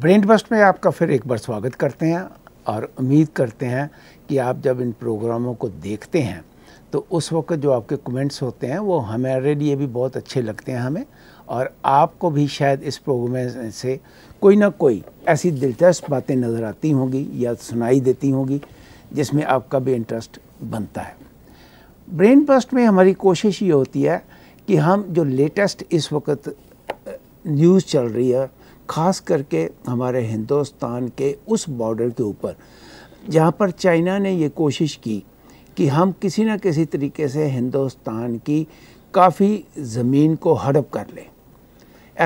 Brain bast में आपका फिर एक बार स्वागत करते हैं और उम्मीद करते हैं कि आप जब इन प्रोग्रामों को देखते हैं तो उस वक्त जो आपके कमेंट्स होते हैं वो हमारे लिए भी बहुत अच्छे लगते हैं हमें और आपको भी शायद इस प्रोग्राम से कोई ना कोई ऐसी दिलचस्प बातें नज़र आती होंगी या सुनाई देती होंगी जिसमें आपका भी इंटरेस्ट बनता है ब्रेन बस्ट में हमारी कोशिश ये होती है कि हम जो लेटेस्ट इस वक्त न्यूज़ चल रही है ख़ास करके हमारे हिंदुस्तान के उस बॉर्डर के ऊपर जहाँ पर चाइना ने ये कोशिश की कि हम किसी न किसी तरीके से हिंदुस्तान की काफ़ी ज़मीन को हड़प कर लें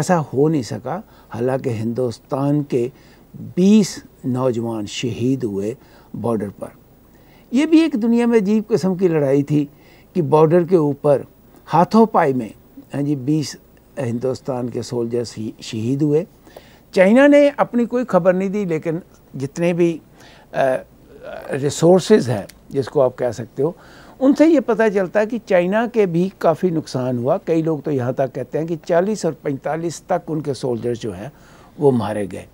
ऐसा हो नहीं सका हालांकि हिंदुस्तान के 20 नौजवान शहीद हुए बॉर्डर पर यह भी एक दुनिया में अजीब किस्म की लड़ाई थी कि बॉर्डर के ऊपर हाथों पाई में हाँ जी बीस हिंदुस्तान के सोल्जर्स शहीद हुए चाइना ने अपनी कोई खबर नहीं दी लेकिन जितने भी रिसोर्स हैं जिसको आप कह सकते हो उनसे ये पता चलता है कि चाइना के भी काफ़ी नुकसान हुआ कई लोग तो यहाँ तक कहते हैं कि 40 और 45 तक उनके सोल्जर जो हैं वो मारे गए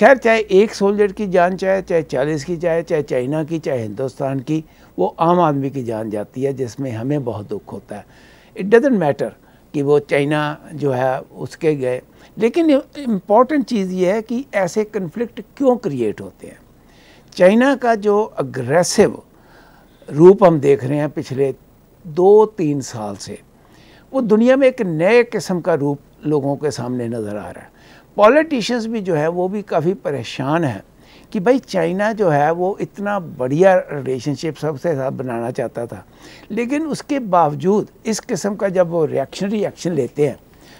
खैर चाहे एक सोल्जर की जान चाहे चाहे चालीस की चाहे चाहे चाइना की चाहे हिंदुस्तान की वो आम आदमी की जान जाती है जिसमें हमें बहुत दुख होता है इट डजेंट मैटर कि वो चाइना जो है उसके गए लेकिन इम्पॉर्टेंट चीज़ ये है कि ऐसे कन्फ्लिक्ट क्यों क्रिएट होते हैं चाइना का जो अग्रेसिव रूप हम देख रहे हैं पिछले दो तीन साल से वो दुनिया में एक नए किस्म का रूप लोगों के सामने नज़र आ रहा है पॉलिटिशियंस भी जो है वो भी काफ़ी परेशान हैं कि भाई चाइना जो है वो इतना बढ़िया रिलेशनशिप सबसे साथ बनाना चाहता था लेकिन उसके बावजूद इस किस्म का जब वो रिएक्शनरी एक्शन लेते हैं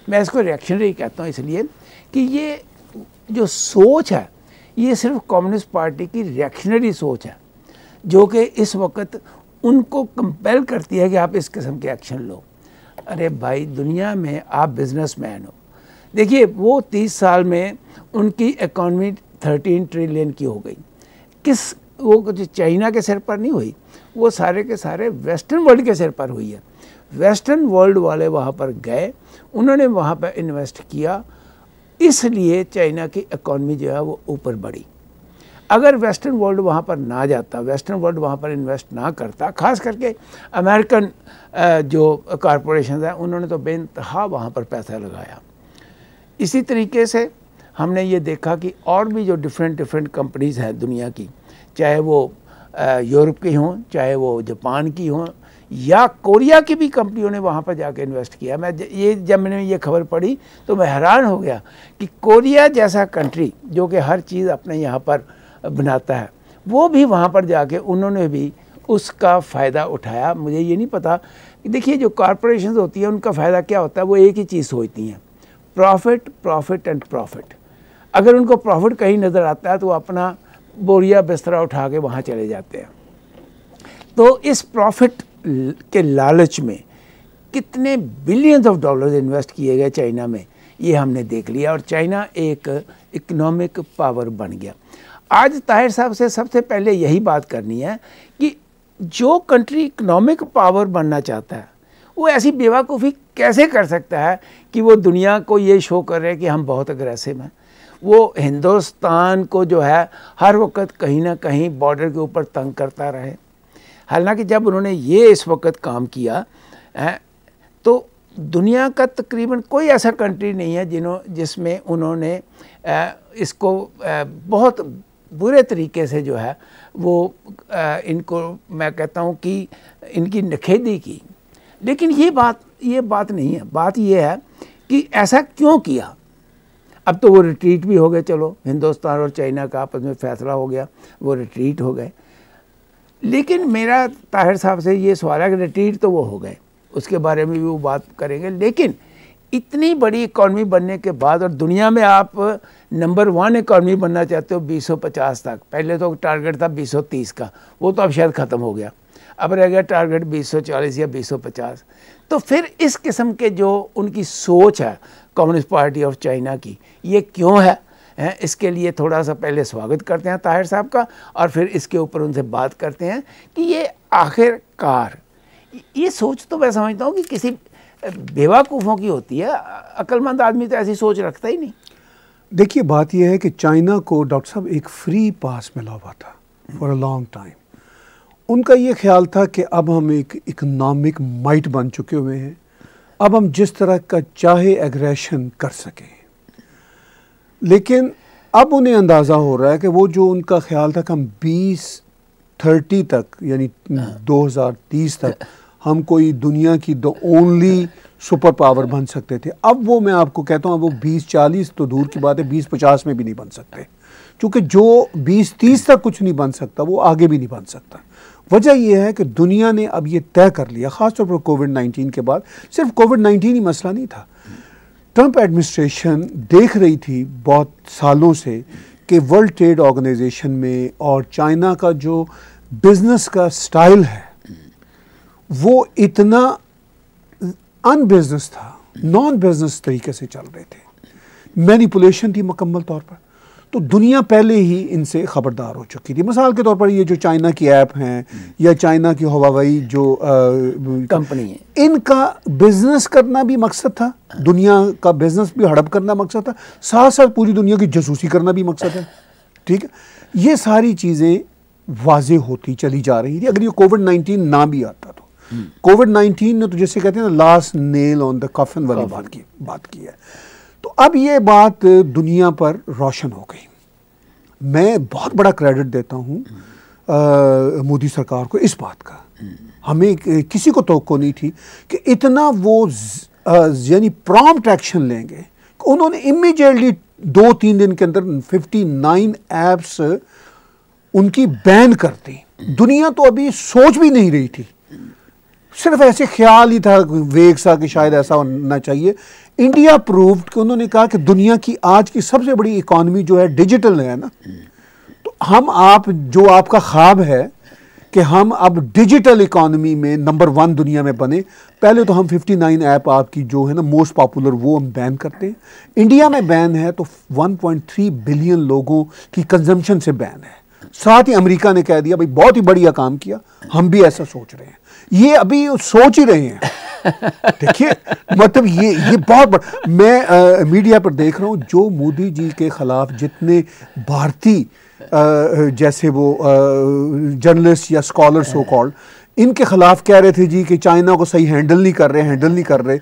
मैं इसको रिएक्शनरी कहता हूँ इसलिए कि ये जो सोच है ये सिर्फ कम्युनिस्ट पार्टी की रिएक्शनरी सोच है जो कि इस वक्त उनको कंपेल करती है कि आप इस किस्म के एक्शन लो अरे भाई दुनिया में आप बिजनेसमैन हो देखिए वो तीस साल में उनकी इकॉनमी थर्टीन ट्रिलियन की हो गई किस वो चाइना के सिर पर नहीं हुई वो सारे के सारे वेस्टर्न वर्ल्ड के सिर पर हुई है वेस्टर्न वर्ल्ड वाले वहाँ पर गए उन्होंने वहाँ पर इन्वेस्ट किया इसलिए चाइना की इकॉनमी जो है वो ऊपर बढ़ी अगर वेस्टर्न वर्ल्ड वहाँ पर ना जाता वेस्टर्न वर्ल्ड वहाँ पर इन्वेस्ट ना करता खास करके अमेरिकन जो कॉरपोरेशन हैं उन्होंने तो बेनतहा वहाँ पर पैसा लगाया इसी तरीके से हमने ये देखा कि और भी जो डिफरेंट डिफरेंट कंपनीज़ हैं दुनिया की चाहे वो यूरोप की हों चाहे वो जापान की हों या कोरिया की भी कंपनियों ने वहाँ पर जाकर इन्वेस्ट किया मैं ये जब मैंने ये खबर पढ़ी तो मैं हैरान हो गया कि कोरिया जैसा कंट्री जो कि हर चीज़ अपने यहाँ पर बनाता है वो भी वहाँ पर जाके उन्होंने भी उसका फ़ायदा उठाया मुझे ये नहीं पता देखिए जो कॉरपोरेशन होती हैं उनका फ़ायदा क्या होता है वो एक ही चीज़ होती हैं प्रॉफिट प्रॉफिट एंड प्रॉफिट अगर उनको प्रॉफिट कहीं नज़र आता है तो वो अपना बोरिया बिस्तरा उठा के वहाँ चले जाते हैं तो इस प्रॉफिट के लालच में कितने बिलियंस ऑफ डॉलर्स इन्वेस्ट किए गए चाइना में ये हमने देख लिया और चाइना एक इकोनॉमिक पावर बन गया आज ताहिर साहब से सबसे पहले यही बात करनी है कि जो कंट्री इकोनॉमिक पावर बनना चाहता है वो ऐसी बेवाकूफ़ी कैसे कर सकता है कि वो दुनिया को ये शो कर रहे हैं कि हम बहुत अग्रेसिव हैं वो हिंदुस्तान को जो है हर वक्त कहीं ना कहीं बॉर्डर के ऊपर तंग करता रहे हालांकि जब उन्होंने ये इस वक्त काम किया है तो दुनिया का तकरीबन कोई ऐसा कंट्री नहीं है जिन्हों जिसमें उन्होंने इसको बहुत बुरे तरीके से जो है वो इनको मैं कहता हूँ कि इनकी निखेदी की लेकिन ये बात ये बात नहीं है बात ये है कि ऐसा क्यों किया अब तो वो रिट्रीट भी हो गए चलो हिंदुस्तान और चाइना का आपस में फैसला हो गया वो रिट्रीट हो गए लेकिन मेरा ताहिर साहब से ये सवाल है कि रिट्रीट तो वो हो गए उसके बारे में भी वो बात करेंगे लेकिन इतनी बड़ी इकॉनमी बनने के बाद और दुनिया में आप नंबर वन इकॉनमी बनना चाहते हो 250 तक पहले तो टारगेट था 230 का वो तो अब शायद ख़त्म हो गया अब रह गया टारगेट 240 या 250 तो फिर इस किस्म के जो उनकी सोच है कम्युनिस्ट पार्टी ऑफ चाइना की ये क्यों है हैं इसके लिए थोड़ा सा पहले स्वागत करते हैं ताहिर साहब का और फिर इसके ऊपर उनसे बात करते हैं कि ये आखिरकार ये सोच तो मैं समझता हूँ कि किसी बेवाकूफ़ों की होती है अक्लमंद आदमी तो ऐसी सोच रखता ही नहीं देखिए बात यह है कि चाइना को डॉक्टर साहब एक फ्री पास मिला हुआ था फॉर अ लॉन्ग टाइम उनका ये ख्याल था कि अब हम एक इकनॉमिक माइट बन चुके हुए हैं अब हम जिस तरह का चाहे एग्रेशन कर सकें लेकिन अब उन्हें अंदाज़ा हो रहा है कि वो जो उनका ख्याल था कि हम बीस थर्टी तक यानी दो हज़ार तीस तक हम कोई दुनिया की द ओनली सुपर पावर बन सकते थे अब वो मैं आपको कहता हूँ अब वो बीस चालीस तो दूर की बात है बीस पचास में भी नहीं बन सकते क्योंकि जो बीस तीस तक कुछ नहीं बन सकता वो आगे भी नहीं बन सकता वजह यह है कि दुनिया ने अब ये तय कर लिया ख़ासतौर पर कोविड नाइन्टीन के बाद सिर्फ कोविड नाइन्टीन ही मसला नहीं था ट्रंप एडमिनिस्ट्रेशन देख रही थी बहुत सालों से कि वर्ल्ड ट्रेड ऑर्गेनाइजेशन में और चाइना का जो बिजनेस का स्टाइल है वो इतना अनबिजनेस था नॉन बिजनेस तरीके से चल रहे थे मैनिपुलेशन थी मुकम्मल तौर पर तो दुनिया पहले ही इनसे ख़बरदार हो चुकी थी मिसाल के तौर पर ये जो चाइना की ऐप हैं या चाइना की हवाई जो कंपनी है इनका बिजनेस करना भी मकसद था दुनिया का बिजनेस भी हड़प करना मकसद था साथ साथ पूरी दुनिया की जसूसी करना भी मकसद है ठीक है ये सारी चीज़ें वाज होती चली जा रही थी अगर ये कोविड नाइन्टीन ना भी आता तो कोविड हम्म। नाइन्टीन ने तो जैसे कहते हैं ना लास्ट नेल ऑन द कफन वाली बात की बात की है अब ये बात दुनिया पर रोशन हो गई मैं बहुत बड़ा क्रेडिट देता हूँ मोदी सरकार को इस बात का हमें किसी को तो नहीं थी कि इतना वो यानी प्रॉम्प्ट एक्शन लेंगे उन्होंने इमीडिएटली दो तीन दिन के अंदर 59 ऐप्स उनकी बैन कर दी दुनिया तो अभी सोच भी नहीं रही थी सिर्फ ऐसे ख्याल ही था वेग सा कि शायद ऐसा होना चाहिए इंडिया प्रूव्ड कि उन्होंने कहा कि दुनिया की आज की सबसे बड़ी इकॉनमी जो है डिजिटल है ना तो हम आप जो आपका ख्वाब है कि हम अब डिजिटल इकॉनमी में नंबर वन दुनिया में बने पहले तो हम 59 ऐप आपकी जो है ना मोस्ट पॉपुलर वो हम बैन करते हैं इंडिया में बैन है तो 1.3 बिलियन लोगों की कंजम्पशन से बैन है साथ ही अमेरिका ने कह दिया भाई बहुत ही बढ़िया काम किया हम भी ऐसा सोच रहे हैं ये अभी सोच ही रहे हैं देखिए मतलब ये ये बहुत बड़ा मैं आ, मीडिया पर देख रहा हूँ जो मोदी जी के खिलाफ जितने भारतीय जैसे वो जर्नलिस्ट या स्कॉलर सो कॉल्ड इनके खिलाफ कह रहे थे जी कि चाइना को सही हैंडल नहीं कर रहे हैंडल नहीं कर रहे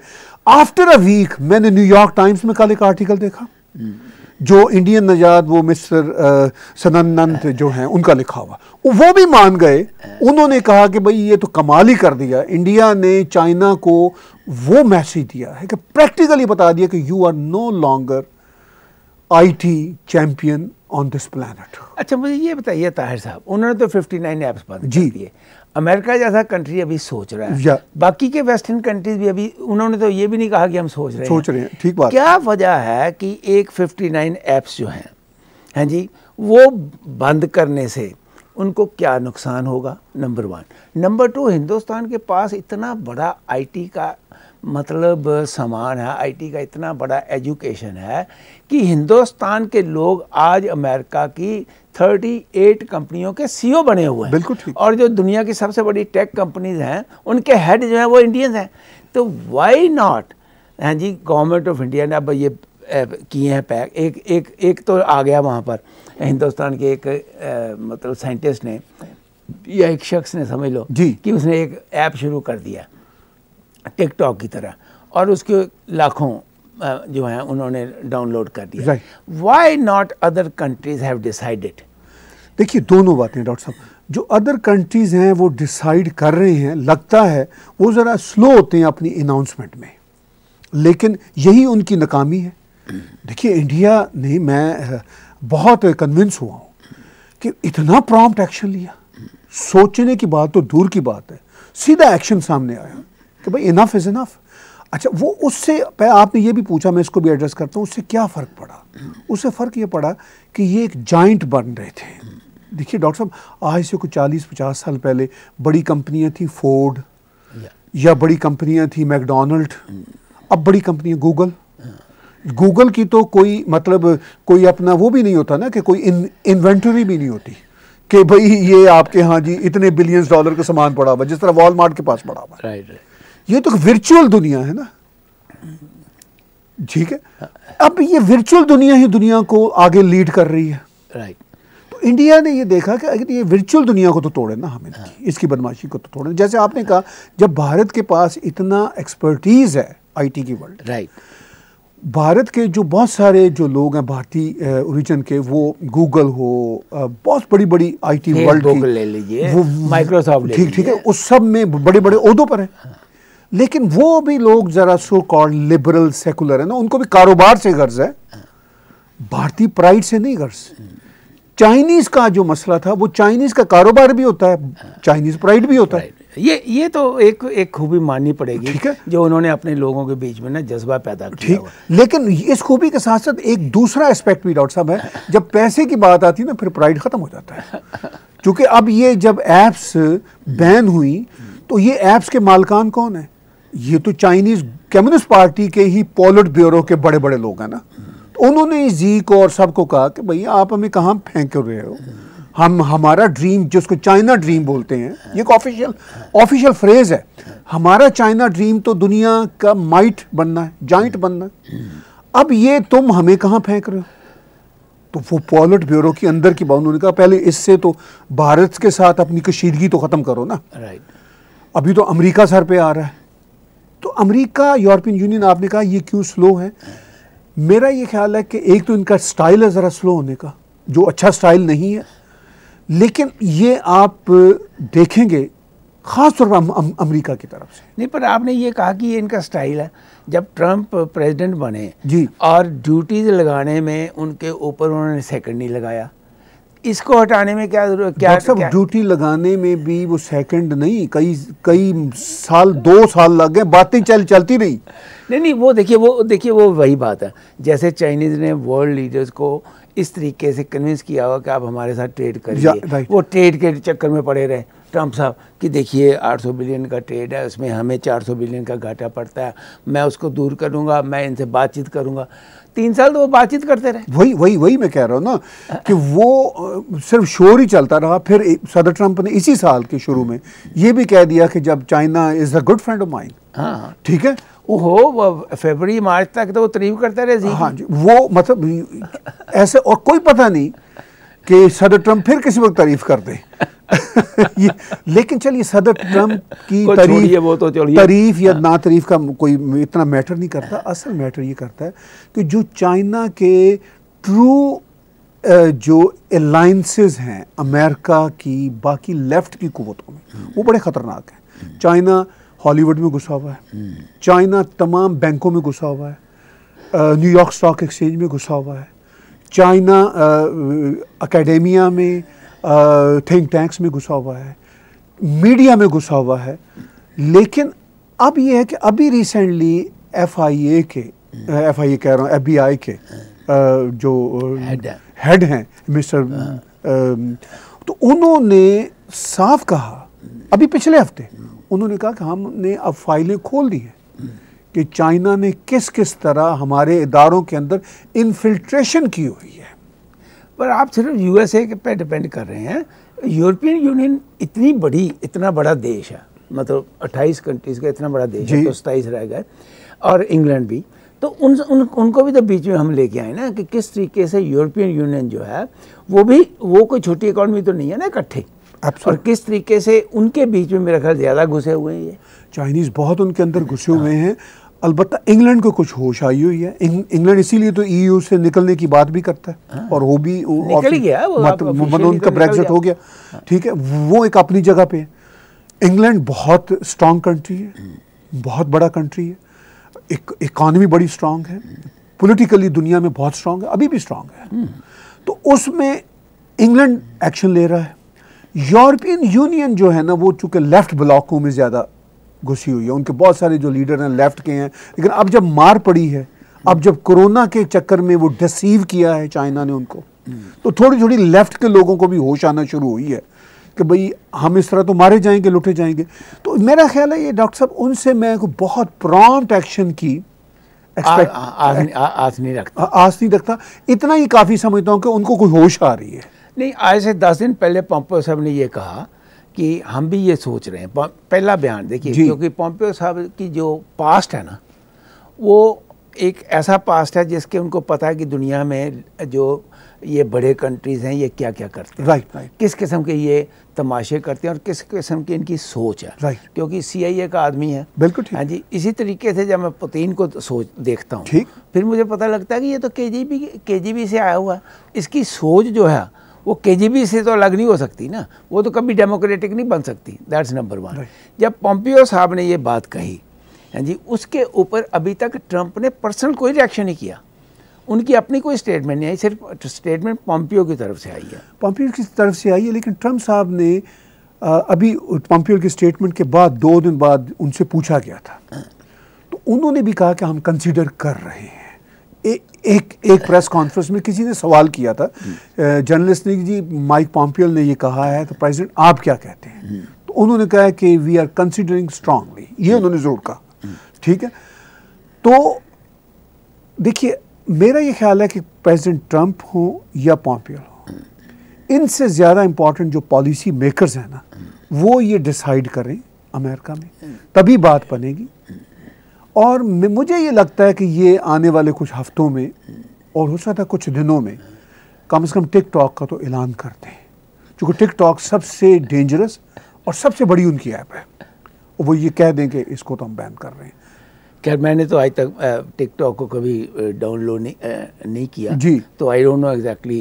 आफ्टर अ वीक मैंने न्यूयॉर्क टाइम्स में कल एक आर्टिकल देखा जो इंडियन नजाद वो मिस्टर सनन्नंत जो हैं उनका लिखा हुआ वो भी मान गए उन्होंने कहा कि भाई ये तो कमाल ही कर दिया इंडिया ने चाइना को वो मैसेज दिया है कि प्रैक्टिकली बता दिया कि you are no longer IT champion on this planet अच्छा मुझे ये बताइए ताहिर साहब उन्होंने तो फिफ्टी नाइन ऐप्स बंद जी दिए अमेरिका जैसा कंट्री अभी सोच रहा है बाकी के वेस्टर्न कंट्रीज भी अभी उन्होंने तो ये भी नहीं कहा कि हम सोच रहे सोच रहे हैं ठीक बात क्या वजह है कि एक फिफ्टी नाइन ऐप्स जो हैं हैं जी वो बंद करने से उनको क्या नुकसान होगा number one number two Hindustan के पास इतना बड़ा आईटी का मतलब सामान है आईटी का इतना बड़ा एजुकेशन है कि हिंदुस्तान के लोग आज अमेरिका की 38 कंपनियों के सीईओ e बने हुए हैं बिल्कुल ठीक और जो दुनिया की सबसे बड़ी टेक कंपनीज हैं उनके हेड जो हैं वो इंडियंस हैं तो वाई नॉट हैं जी गवर्नमेंट ऑफ इंडिया ने अब ये किए हैं पैक एक एक एक तो आ गया वहाँ पर हिंदुस्तान के एक आ, मतलब साइंटिस्ट ने या एक शख्स ने समझ लो जी कि उसने एक ऐप शुरू कर दिया टिकटॉक की तरह और उसके लाखों जो है उन्होंने डाउनलोड कर दिया why not other countries have decided देखिए दोनों बातें डॉक्टर साहब जो अदर कंट्रीज़ हैं वो डिसाइड कर रहे हैं लगता है वो ज़रा स्लो होते हैं अपनी अनाउंसमेंट में लेकिन यही उनकी नाकामी है देखिए इंडिया ने मैं बहुत कन्विंस हुआ हूँ कि इतना प्रॉम्प्ट एक्शन लिया सोचने की बात तो दूर की बात है सीधा एक्शन सामने आया कि भाई इनफ इज़ इनफ अच्छा वो उससे आपने ये भी पूछा मैं इसको भी एड्रेस करता हूँ उससे क्या फ़र्क पड़ा उससे फ़र्क ये पड़ा कि ये एक जॉइंट बन रहे थे देखिए डॉक्टर साहब आज से कुछ चालीस पचास साल पहले बड़ी कंपनियाँ थी फोर्ड या बड़ी कंपनियाँ थी मैकडोनल्ड अब बड़ी कंपनियां गूगल गूगल की तो कोई मतलब कोई अपना वो भी नहीं होता ना कि कोई इन इन्वेंटरी भी नहीं होती कि भाई ये आपके यहाँ जी इतने बिलियंस डॉलर का सामान पड़ा हुआ जिस तरह वॉलमार्ट के पास पड़ा हुआ राइट ये तो वर्चुअल दुनिया है ना ठीक है हाँ। अब ये वर्चुअल दुनिया ही दुनिया को आगे लीड कर रही है राइट तो इंडिया ने ये देखा कि अगर ये वर्चुअल दुनिया को तो तोड़े ना हमें हाँ। इसकी बदमाशी को तो तोड़े जैसे आपने कहा जब भारत के पास इतना एक्सपर्टीज है आईटी की वर्ल्ड राइट भारत के जो बहुत सारे जो लोग हैं भारतीय ओरिजिन के वो गूगल हो बहुत बड़ी बड़ी आईटी वर्ल्ड की ले लीजिए वो माइक्रोसॉफ्ट ठीक ठीक है उस सब में बड़े बड़े उहदों पर है लेकिन वो भी लोग ज़रा सो कॉल लिबरल सेकुलर है ना उनको भी कारोबार से गर्ज है भारतीय प्राइड से नहीं गर्ज चाइनीज़ का जो मसला था वो चाइनीज़ का कारोबार भी होता है चाइनीज़ प्राइड भी होता है ये ये तो एक एक खूबी माननी पड़ेगी ठीक है जो उन्होंने अपने लोगों के बीच में ना जज्बा पैदा किया ठीक लेकिन इस खूबी के साथ साथ एक दूसरा एस्पेक्ट भी डॉक्टर साहब है जब पैसे की बात आती है ना फिर प्राइड खत्म हो जाता है क्योंकि अब ये जब ऐप्स बैन हुई तो ये ऐप्स के मालकान कौन है ये तो चाइनीज कम्युनिस्ट पार्टी के ही पॉलिट ब्यूरो के बड़े बड़े लोग हैं ना तो उन्होंने जी को और सबको कहा कि भैया आप हमें कहाँ फेंक रहे हो हम हमारा ड्रीम जिसको चाइना ड्रीम बोलते हैं ये एक ऑफिशियल ऑफिशियल फ्रेज है हमारा चाइना ड्रीम तो दुनिया का माइट बनना है जॉइंट बनना है अब ये तुम हमें कहाँ फेंक रहे हो तो वो पॉलिट ब्यूरो के अंदर की बात उन्होंने कहा पहले इससे तो भारत के साथ अपनी कशीदगी तो ख़त्म करो ना राइट अभी तो अमरीका सर पर आ रहा है तो अमरीका यूरोपियन यूनियन आपने कहा ये क्यों स्लो है मेरा ये ख्याल है कि एक तो इनका स्टाइल है ज़रा स्लो होने का जो अच्छा स्टाइल नहीं है लेकिन ये आप देखेंगे ख़ास तौर पर अमेरिका की तरफ से नहीं पर आपने ये कहा कि ये इनका स्टाइल है जब ट्रंप प्रेसिडेंट बने जी और ड्यूटीज लगाने में उनके ऊपर उन्होंने सेकंड नहीं लगाया इसको हटाने में क्या क्या सब ड्यूटी लगाने में भी वो सेकंड नहीं कई कई साल दो साल लग गए बातें चल चलती नहीं नहीं नहीं वो देखिए वो देखिए वो वही बात है जैसे चाइनीज़ ने वर्ल्ड लीडर्स को इस तरीके से कन्विंस किया हुआ कि आप हमारे साथ ट्रेड करिए वो ट्रेड के चक्कर में पड़े रहे ट्रंप साहब कि देखिए 800 बिलियन का ट्रेड है उसमें हमें 400 बिलियन का घाटा पड़ता है मैं उसको दूर करूंगा मैं इनसे बातचीत करूंगा तीन साल तो वो बातचीत करते रहे वही वही वही मैं कह रहा हूँ ना कि वो सिर्फ शोर ही चलता रहा फिर सदर ट्रंप ने इसी साल के शुरू में ये भी कह दिया कि जब China is a good friend of mind हाँ ठीक है हो फेबरी मार्च तक तो वो तारीफ करता रहे हाँ जी वो मतलब ऐसे और कोई पता नहीं कि सदर ट्रम्प फिर किसी वक्त तारीफ कर दे ये लेकिन चलिए सदर ट्रम्प की तारीफ वो तो तारीफ या हाँ। ना तारीफ का कोई इतना मैटर नहीं करता असल मैटर ये करता है कि जो चाइना के ट्रू जो अलाइंसेज हैं अमेरिका की बाकी लेफ्ट की कुतों में वो बड़े ख़तरनाक हैं हम्म। चाइना हॉलीवुड में घुसा हुआ है चाइना तमाम बैंकों में घुसा हुआ है न्यूयॉर्क स्टॉक एक्सचेंज में घुसा हुआ है चाइना अकेडेमिया में थिंक टैंक्स में घुसा हुआ है मीडिया में घुसा हुआ है लेकिन अब यह है कि अभी रिसेंटली एफ आई ए के एफ आई ए कह रहा हूँ एफ बी आई के आ, जो हेड हैं मिस्टर हाँ। तो उन्होंने साफ कहा अभी पिछले हफ्ते उन्होंने कहा कि हमने अब फाइलें खोल दी हैं कि चाइना ने किस किस तरह हमारे इदारों के अंदर इनफिल्ट्रेशन की हुई है पर आप सिर्फ यूएसए के पे डिपेंड कर रहे हैं यूरोपियन यूनियन इतनी बड़ी इतना बड़ा देश है मतलब 28 कंट्रीज का इतना बड़ा देश है तो सताईस रह गए और इंग्लैंड भी तो उन, उन उनको भी तो बीच में हम लेके आए ना कि किस तरीके से यूरोपियन यूनियन जो है वो भी वो कोई छोटी इकॉनमी तो नहीं है ना इकट्ठे और किस तरीके से उनके बीच में मेरा ख्याल ज़्यादा घुसे हुए हैं ये चाइनीज़ बहुत उनके अंदर घुसे हुए हैं अलबत्त इंग्लैंड को कुछ होश आई हुई है इंग्लैंड इसीलिए तो ईयू e से निकलने की बात भी करता है हाँ। और वो भी निकल गया मतलब उनका ब्रेग्जिट हो गया हाँ। ठीक है वो एक अपनी जगह पे इंग्लैंड बहुत स्ट्रांग कंट्री है हम्म। बहुत बड़ा कंट्री है एक इकॉनमी बड़ी स्ट्रांग है पॉलिटिकली दुनिया में बहुत स्ट्रांग है अभी भी स्ट्रांग है हम्म। तो उसमें इंग्लैंड एक्शन ले रहा है यूरोपियन यूनियन जो है ना वो चूंकि लेफ़्ट ब्लॉकों में ज़्यादा घुसी हुई है उनके बहुत सारे जो लीडर हैं लेफ़्ट के हैं लेकिन अब जब मार पड़ी है अब जब कोरोना के चक्कर में वो डिसीव किया है चाइना ने उनको तो थोड़ी थोड़ी लेफ़्ट के लोगों को भी होश आना शुरू हुई है कि भाई हम इस तरह तो मारे जाएंगे लुटे जाएंगे तो मेरा ख्याल है ये डॉक्टर साहब उनसे मैं बहुत प्रॉम्प्ट एक्शन की आस नहीं रखता आस नहीं रखता इतना ही काफ़ी समझता हूँ कि उनको कोई होश आ रही है नहीं आज से दस दिन पहले पोम्पियो साहब ने ये कहा कि हम भी ये सोच रहे हैं पहला बयान देखिए क्योंकि पोम्पियो साहब की जो पास्ट है ना वो एक ऐसा पास्ट है जिसके उनको पता है कि दुनिया में जो ये बड़े कंट्रीज़ हैं ये क्या क्या करते हैं राइट राइट किस किस्म के ये तमाशे करते हैं और किस किस्म की इनकी सोच है राइट right. क्योंकि सीआईए का आदमी है बिल्कुल हाँ जी इसी तरीके से जब मैं पुतिन को सोच देखता हूँ ठीक फिर मुझे पता लगता है कि ये तो के जी बी के जी बी से आया हुआ है इसकी सोच जो है वो के से तो अलग नहीं हो सकती ना वो तो कभी डेमोक्रेटिक नहीं बन सकती दैट्स नंबर वन जब पोम्पियो साहब ने ये बात कही हाँ जी उसके ऊपर अभी तक ट्रंप ने पर्सनल कोई रिएक्शन नहीं किया उनकी अपनी कोई स्टेटमेंट नहीं आई सिर्फ स्टेटमेंट पोम्पियो की तरफ से आई है पोम्पियो की तरफ से आई है लेकिन ट्रंप साहब ने अभी पोम्पियो के स्टेटमेंट के बाद दो दिन बाद उनसे पूछा गया था हाँ। तो उन्होंने भी कहा कि हम कंसिडर कर रहे हैं एक एक प्रेस कॉन्फ्रेंस में किसी ने सवाल किया था जर्नलिस्ट ने जी माइक पॉम्पियल ने ये कहा है तो प्रेसिडेंट आप क्या कहते हैं तो उन्होंने कहा कि वी आर कंसिडरिंग स्ट्रांगली ये उन्होंने जरूर कहा ठीक है तो देखिए मेरा ये ख्याल है कि प्रेसिडेंट ट्रंप हो या पॉम्पियल हो इनसे ज़्यादा इम्पॉर्टेंट जो पॉलिसी मेकरस हैं ना वो ये डिसाइड करें अमेरिका में तभी बात बनेगी और मुझे ये लगता है कि ये आने वाले कुछ हफ्तों में और हो सकता है कुछ दिनों में कम से कम टिकटॉक का तो ऐलान करते हैं क्योंकि टिकटॉक सबसे डेंजरस और सबसे बड़ी उनकी ऐप है वो ये कह दें कि इसको तो हम बैन कर रहे हैं खैर मैंने तो आज तक टिकटॉक को कभी डाउनलोड नहीं नहीं किया जी तो आई डोंट नो एग्जैक्टली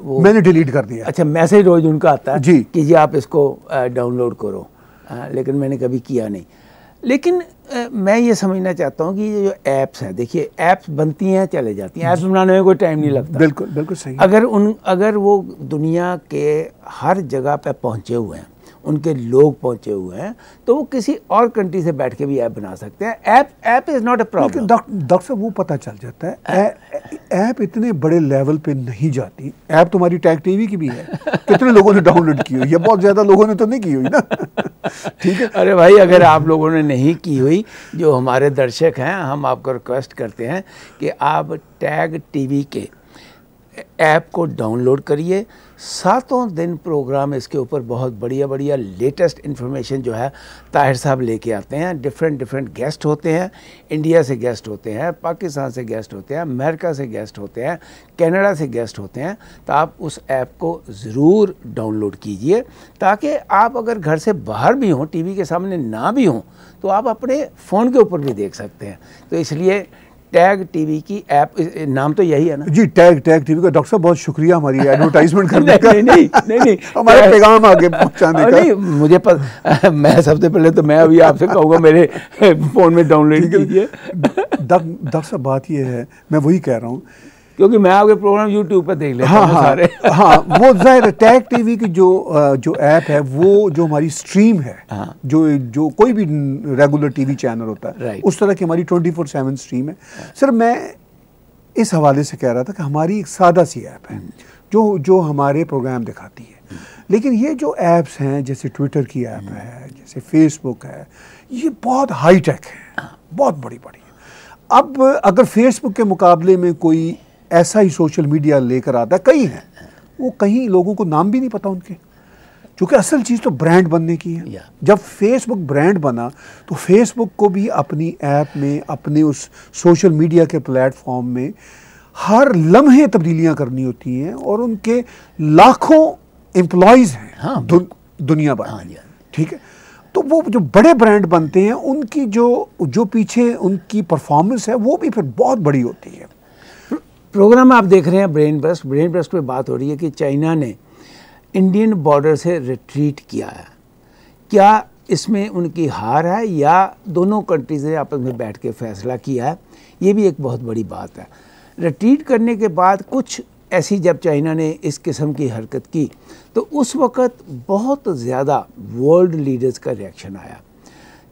वो मैंने डिलीट कर दिया अच्छा मैसेज रोज उनका आता है जी कि जी आप इसको डाउनलोड करो आ, लेकिन मैंने कभी किया नहीं लेकिन आ, मैं ये समझना चाहता हूँ कि ये जो ऐप्स हैं देखिए ऐप्स बनती हैं चले जाती हैं ऐप्स बनाने में कोई टाइम नहीं लगता बिल्कुल बिल्कुल सही अगर उन अगर वो दुनिया के हर जगह पे पहुँचे हुए हैं उनके लोग पहुंचे हुए हैं तो वो किसी और कंट्री से बैठ के भी ऐप बना सकते हैं app app is not a problem doctor साहब वो पता चल जाता है ऐप इतने बड़े लेवल पे नहीं जाती ऐप तुम्हारी टैग टीवी की भी है कितने लोगों ने डाउनलोड की हुई है बहुत ज़्यादा लोगों ने तो नहीं की हुई ना ठीक है अरे भाई अगर आप लोगों ने नहीं की हुई जो हमारे दर्शक हैं हम आपको रिक्वेस्ट करते हैं कि आप टैग टीवी के ऐप को डाउनलोड करिए सातों दिन प्रोग्राम इसके ऊपर बहुत बढ़िया बढ़िया लेटेस्ट इन्फॉर्मेशन जो है ताहिर साहब लेके आते हैं डिफरेंट डिफरेंट गेस्ट होते हैं इंडिया से गेस्ट होते हैं पाकिस्तान से गेस्ट होते हैं अमेरिका से गेस्ट होते हैं कनाडा से गेस्ट होते हैं तो आप उस ऐप को ज़रूर डाउनलोड कीजिए ताकि आप अगर घर से बाहर भी हों टी के सामने ना भी हों तो आप अपने फ़ोन के ऊपर भी देख सकते हैं तो इसलिए टैग टीवी की ऐप नाम तो यही है ना जी टैग टैग टीवी का डॉक्टर साहब बहुत शुक्रिया हमारी एडवर्टाइजमेंट करने का नहीं नहीं नहीं, नहीं हमारा पैगाम आगे पहुंचाने का नहीं मुझे पर मैं सबसे पहले तो मैं अभी आपसे कहूँगा मेरे फ़ोन में डाउनलोड कीजिए डॉक्टर साहब बात यह है मैं वही कह रहा हूँ क्योंकि मैं आपके प्रोग्राम यूट्यूब पर देख लेता हाँ हाँ सारे हाँ वो जाहिर है टैग टीवी की जो जो ऐप है वो जो हमारी स्ट्रीम है हाँ, जो जो कोई भी रेगुलर टीवी चैनल होता है उस तरह की हमारी ट्वेंटी फोर सेवन स्ट्रीम है सर मैं इस हवाले से कह रहा था कि हमारी एक सादा सी ऐप है जो जो हमारे प्रोग्राम दिखाती है लेकिन ये जो ऐप्स हैं जैसे ट्विटर की ऐप हम्म। है जैसे फेसबुक है ये बहुत हाई टेक है बहुत बड़ी बड़ी अब अगर फेसबुक के मुकाबले में कोई ऐसा ही सोशल मीडिया लेकर आता है कई हैं वो कहीं लोगों को नाम भी नहीं पता उनके क्योंकि असल चीज़ तो ब्रांड बनने की है yeah. जब फेसबुक ब्रांड बना तो फेसबुक को भी अपनी ऐप में अपने उस सोशल मीडिया के प्लेटफॉर्म में हर लम्हे तब्दीलियां करनी होती हैं और उनके लाखों एम्प्लॉयज़ हैं हाँ, दु, दुनिया भर हाँ, ठीक है तो वो जो बड़े ब्रांड बनते हैं उनकी जो जो पीछे उनकी परफॉर्मेंस है वो भी फिर बहुत बड़ी होती है प्रोग्राम आप देख रहे हैं ब्रेन ब्रस्ट ब्रेन ब्रस्ट पर बात हो रही है कि चाइना ने इंडियन बॉर्डर से रिट्रीट किया है क्या इसमें उनकी हार है या दोनों कंट्रीज ने आपस में बैठ के फैसला किया है ये भी एक बहुत बड़ी बात है रिट्रीट करने के बाद कुछ ऐसी जब चाइना ने इस किस्म की हरकत की तो उस वक़्त बहुत ज़्यादा वर्ल्ड लीडर्स का रिएक्शन आया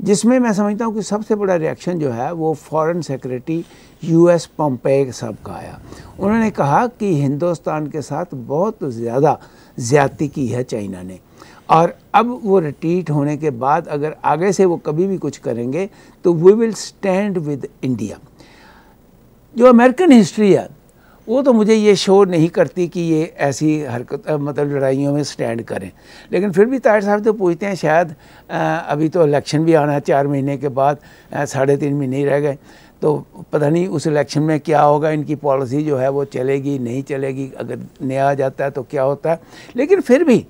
जिसमें मैं समझता हूँ कि सबसे बड़ा रिएक्शन जो है वो फॉरेन सेक्रेटरी यूएस पॉम्पे साहब का आया उन्होंने कहा कि हिंदुस्तान के साथ बहुत ज़्यादा ज़्यादती की है चाइना ने और अब वो रिट्रीट होने के बाद अगर आगे से वो कभी भी कुछ करेंगे तो we will stand with India जो अमेरिकन हिस्ट्री है वो तो मुझे ये शो नहीं करती कि ये ऐसी हरकत मतलब लड़ाइयों में स्टैंड करें लेकिन फिर भी ताहिर साहब तो पूछते हैं शायद अभी तो इलेक्शन भी आना है चार महीने के बाद साढ़े तीन महीने ही रह गए तो पता नहीं उस इलेक्शन में क्या होगा इनकी पॉलिसी जो है वो चलेगी नहीं चलेगी अगर नया आ जाता है तो क्या होता है लेकिन फिर भी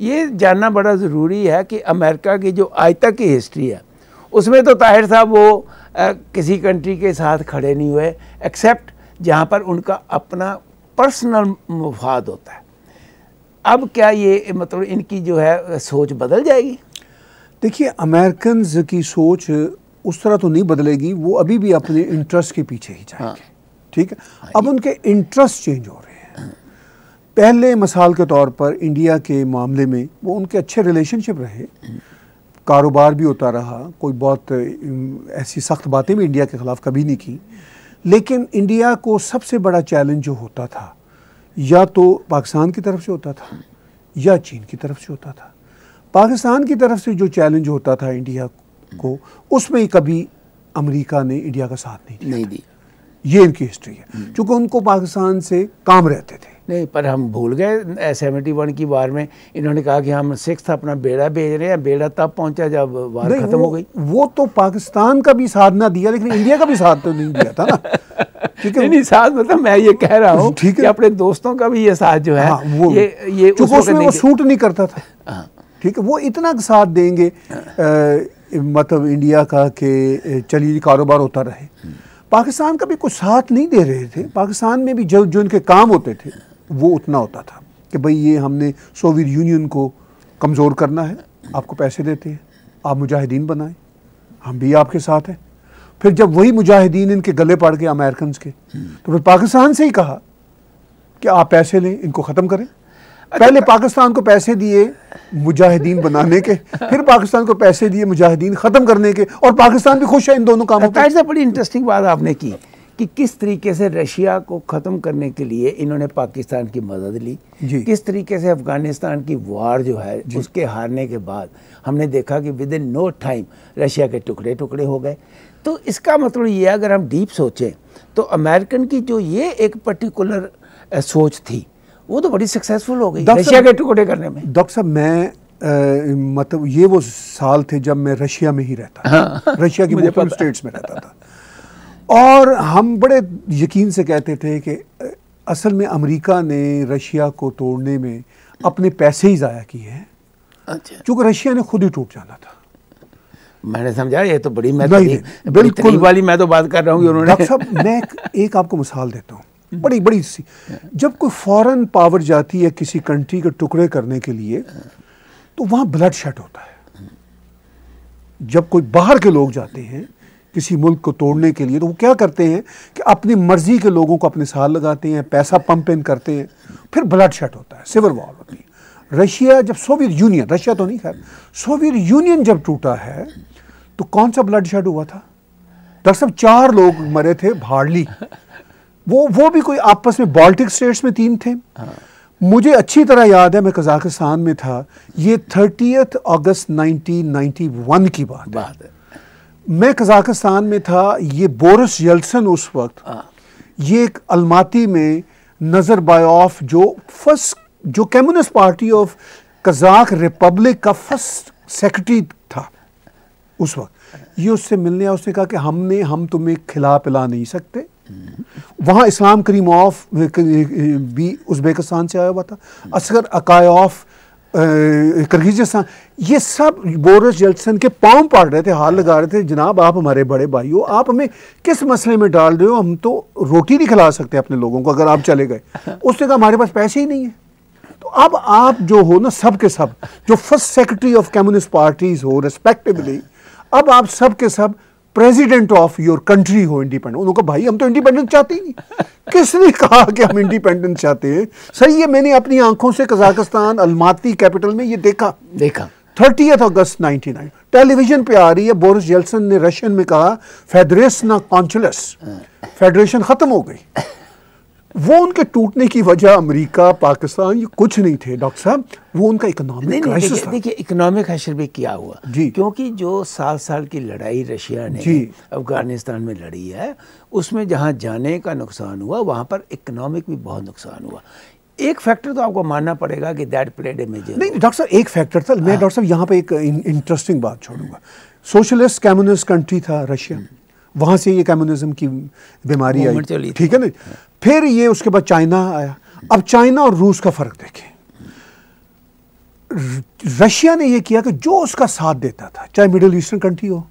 ये जानना बड़ा ज़रूरी है कि अमेरिका की जो आज तक की हिस्ट्री है उसमें तो ताहिर साहब वो आ, किसी कंट्री के साथ खड़े नहीं हुए एक्सेप्ट जहाँ पर उनका अपना पर्सनल मुफाद होता है अब क्या ये मतलब इनकी जो है सोच बदल जाएगी देखिए अमेरिकन की सोच उस तरह तो नहीं बदलेगी वो अभी भी अपने इंटरेस्ट के पीछे ही जाएंगे हाँ। ठीक है हाँ अब उनके इंटरेस्ट चेंज हो रहे हैं पहले मिसाल के तौर पर इंडिया के मामले में वो उनके अच्छे रिलेशनशिप रहे कारोबार भी होता रहा कोई बहुत ऐसी सख्त बातें भी इंडिया के ख़िलाफ़ कभी नहीं की लेकिन इंडिया को सबसे बड़ा चैलेंज जो होता था या तो पाकिस्तान की तरफ से होता था या चीन की तरफ से होता था पाकिस्तान की तरफ से जो चैलेंज होता था इंडिया को उसमें कभी अमेरिका ने इंडिया का साथ नहीं दिया नहीं दिया ये इनकी हिस्ट्री है क्योंकि उनको पाकिस्तान से काम रहते थे नहीं पर हम भूल गए सेवेंटी वन की बार में इन्होंने कहा कि हम सिक्स अपना बेड़ा भेज रहे हैं बेड़ा तब पहुंचा जब वार खत्म हो गई वो तो पाकिस्तान का भी साथ ना दिया लेकिन इंडिया का भी साथ तो नहीं दिया था ना ठीक है साथ मतलब मैं ये कह रहा हूँ ठीक है अपने दोस्तों का भी ये साथ जो है हाँ, वो सूट नहीं करता था हाँ। ठीक है वो इतना साथ देंगे हाँ। मतलब इंडिया का कि चलिए कारोबार होता रहे पाकिस्तान का भी कुछ साथ नहीं दे रहे थे पाकिस्तान में भी जो जो इनके काम होते थे वो उतना होता था कि भाई ये हमने सोवियत यूनियन को कमज़ोर करना है आपको पैसे देते हैं आप मुजाहिदीन बनाएं हम भी आपके साथ हैं फिर जब वही मुजाहिदीन इनके गले पड़ गए अमेरिकन के तो फिर पाकिस्तान से ही कहा कि आप पैसे लें इनको ख़त्म करें अच्छा, पहले अच्छा। पाकिस्तान को पैसे दिए मुजाहिदीन बनाने के फिर पाकिस्तान को पैसे दिए मुजाहिदीन ख़त्म करने के और पाकिस्तान भी खुश है इन दोनों कामों पर अच्छा, बड़ी इंटरेस्टिंग बात आपने की कि किस तरीके से रशिया को ख़त्म करने के लिए इन्होंने पाकिस्तान की मदद ली किस तरीके से अफ़गानिस्तान की वार जो है उसके हारने के बाद हमने देखा कि within no time Russia के टुकड़े टुकड़े हो गए तो इसका मतलब ये अगर हम डीप सोचें तो अमेरिकन की जो ये एक पर्टिकुलर सोच थी वो तो बड़ी सक्सेसफुल हो गई रशिया के टुकड़े करने में डॉक्टर साहब मैं आ, मतलब ये वो साल थे जब मैं रशिया में ही रहता हाँ। रशिया की मुख्य स्टेट्स में रहता था और हम बड़े यकीन से कहते थे कि असल में अमेरिका ने रशिया को तोड़ने में अपने पैसे ही ज़ाया किए हैं अच्छा क्योंकि रशिया ने खुद ही टूट जाना था मैंने समझा ये तो बड़ी मैं तो बिल्कुल वाली मैं तो बात कर रहा हूँ उन्होंने मैं एक आपको मिसाल देता हूँ हम्म। बड़ी बड़ी सी जब कोई फॉरेन पावर जाती है किसी कंट्री के टुकड़े करने के लिए तो वहां ब्लड शेड होता है जब कोई बाहर के लोग जाते हैं किसी मुल्क को तोड़ने के लिए तो वो क्या करते हैं कि अपनी मर्जी के लोगों को अपने साथ लगाते हैं पैसा पंप इन करते हैं फिर ब्लड शेड होता है सिविल वॉर होती है रशिया जब सोवियत यूनियन रशिया तो नहीं खैर सोवियत यूनियन जब टूटा है तो कौन सा ब्लड शेड हुआ था दरअसल चार लोग मरे थे भाड़ली वो वो भी कोई आपस में बाल्टिक स्टेट्स में तीन थे हाँ। मुझे अच्छी तरह याद है मैं कजाकिस्तान में था ये थर्टीथ अगस्त 1991 की बात बात है मैं कजाकिस्तान में था ये बोरिस यल्सन उस वक्त हाँ। ये एक अलमाती में नजर ऑफ जो फर्स्ट जो Communist Party of Kazakh Republic का फर्स्ट सेक्रेटरी था उस वक्त ये उससे मिलने आया उसने कहा कि हमने हम तुम्हें खिला पिला नहीं सकते हम्म। वहाँ इस्लाम करीम ऑफ भी उज़्बेकिस्तान से आया हुआ था असगर ऑफ करगिजस्तान ये सब बोरस जल्सन के पाँव पाड़ रहे थे हाल लगा रहे थे जनाब आप हमारे बड़े भाई हो आप हमें किस मसले में डाल रहे हो हम तो रोटी नहीं खिला सकते अपने लोगों को अगर आप चले गए उसने कहा हमारे पास पैसे ही नहीं है तो अब आप जो हो ना सब के सब जो first secretary of communist parties हो रेस्पेक्टिवली अब आप सब के सब प्रेसिडेंट ऑफ योर कंट्री हो इंडिपेंडेंट उन्होंने कहा भाई हम तो इंडिपेंडेंट चाहते ही किसने कहा कि हम इंडिपेंडेंट चाहते हैं सही है मैंने अपनी आंखों से कजाकिस्तान अलमाती कैपिटल में ये देखा देखा थर्टीथ अगस्त 99 टेलीविजन पे आ रही है बोरिस जेल्सन ने रशियन में कहा फेडरेशन ऑफ कॉन्चुलस हाँ। फेडरेशन खत्म हो गई वो उनके टूटने की वजह अमेरिका पाकिस्तान ये कुछ नहीं थे डॉक्टर साहब वो उनका इकोनॉमिक क्राइसिस देखिए इकोनॉमिक हशर भी क्या हुआ जी क्योंकि जो साल साल की लड़ाई रशिया ने अफगानिस्तान में लड़ी है उसमें जहाँ जाने का नुकसान हुआ वहाँ पर इकोनॉमिक भी बहुत नुकसान हुआ एक फैक्टर तो आपको मानना पड़ेगा कि दैट प्लेड ए मेजर नहीं डॉक्टर साहब एक फैक्टर था मैं हाँ। डॉक्टर साहब यहाँ पे एक इंटरेस्टिंग बात छोड़ूंगा सोशलिस्ट कम्युनिस्ट कंट्री था रशिया वहाँ से ये कम्युनिज्म की बीमारी आई ठीक है ना फिर ये उसके बाद चाइना आया अब चाइना और रूस का फ़र्क देखें रशिया ने यह किया कि जो उसका साथ देता था चाहे मिडिल ईस्टर्न कंट्री हो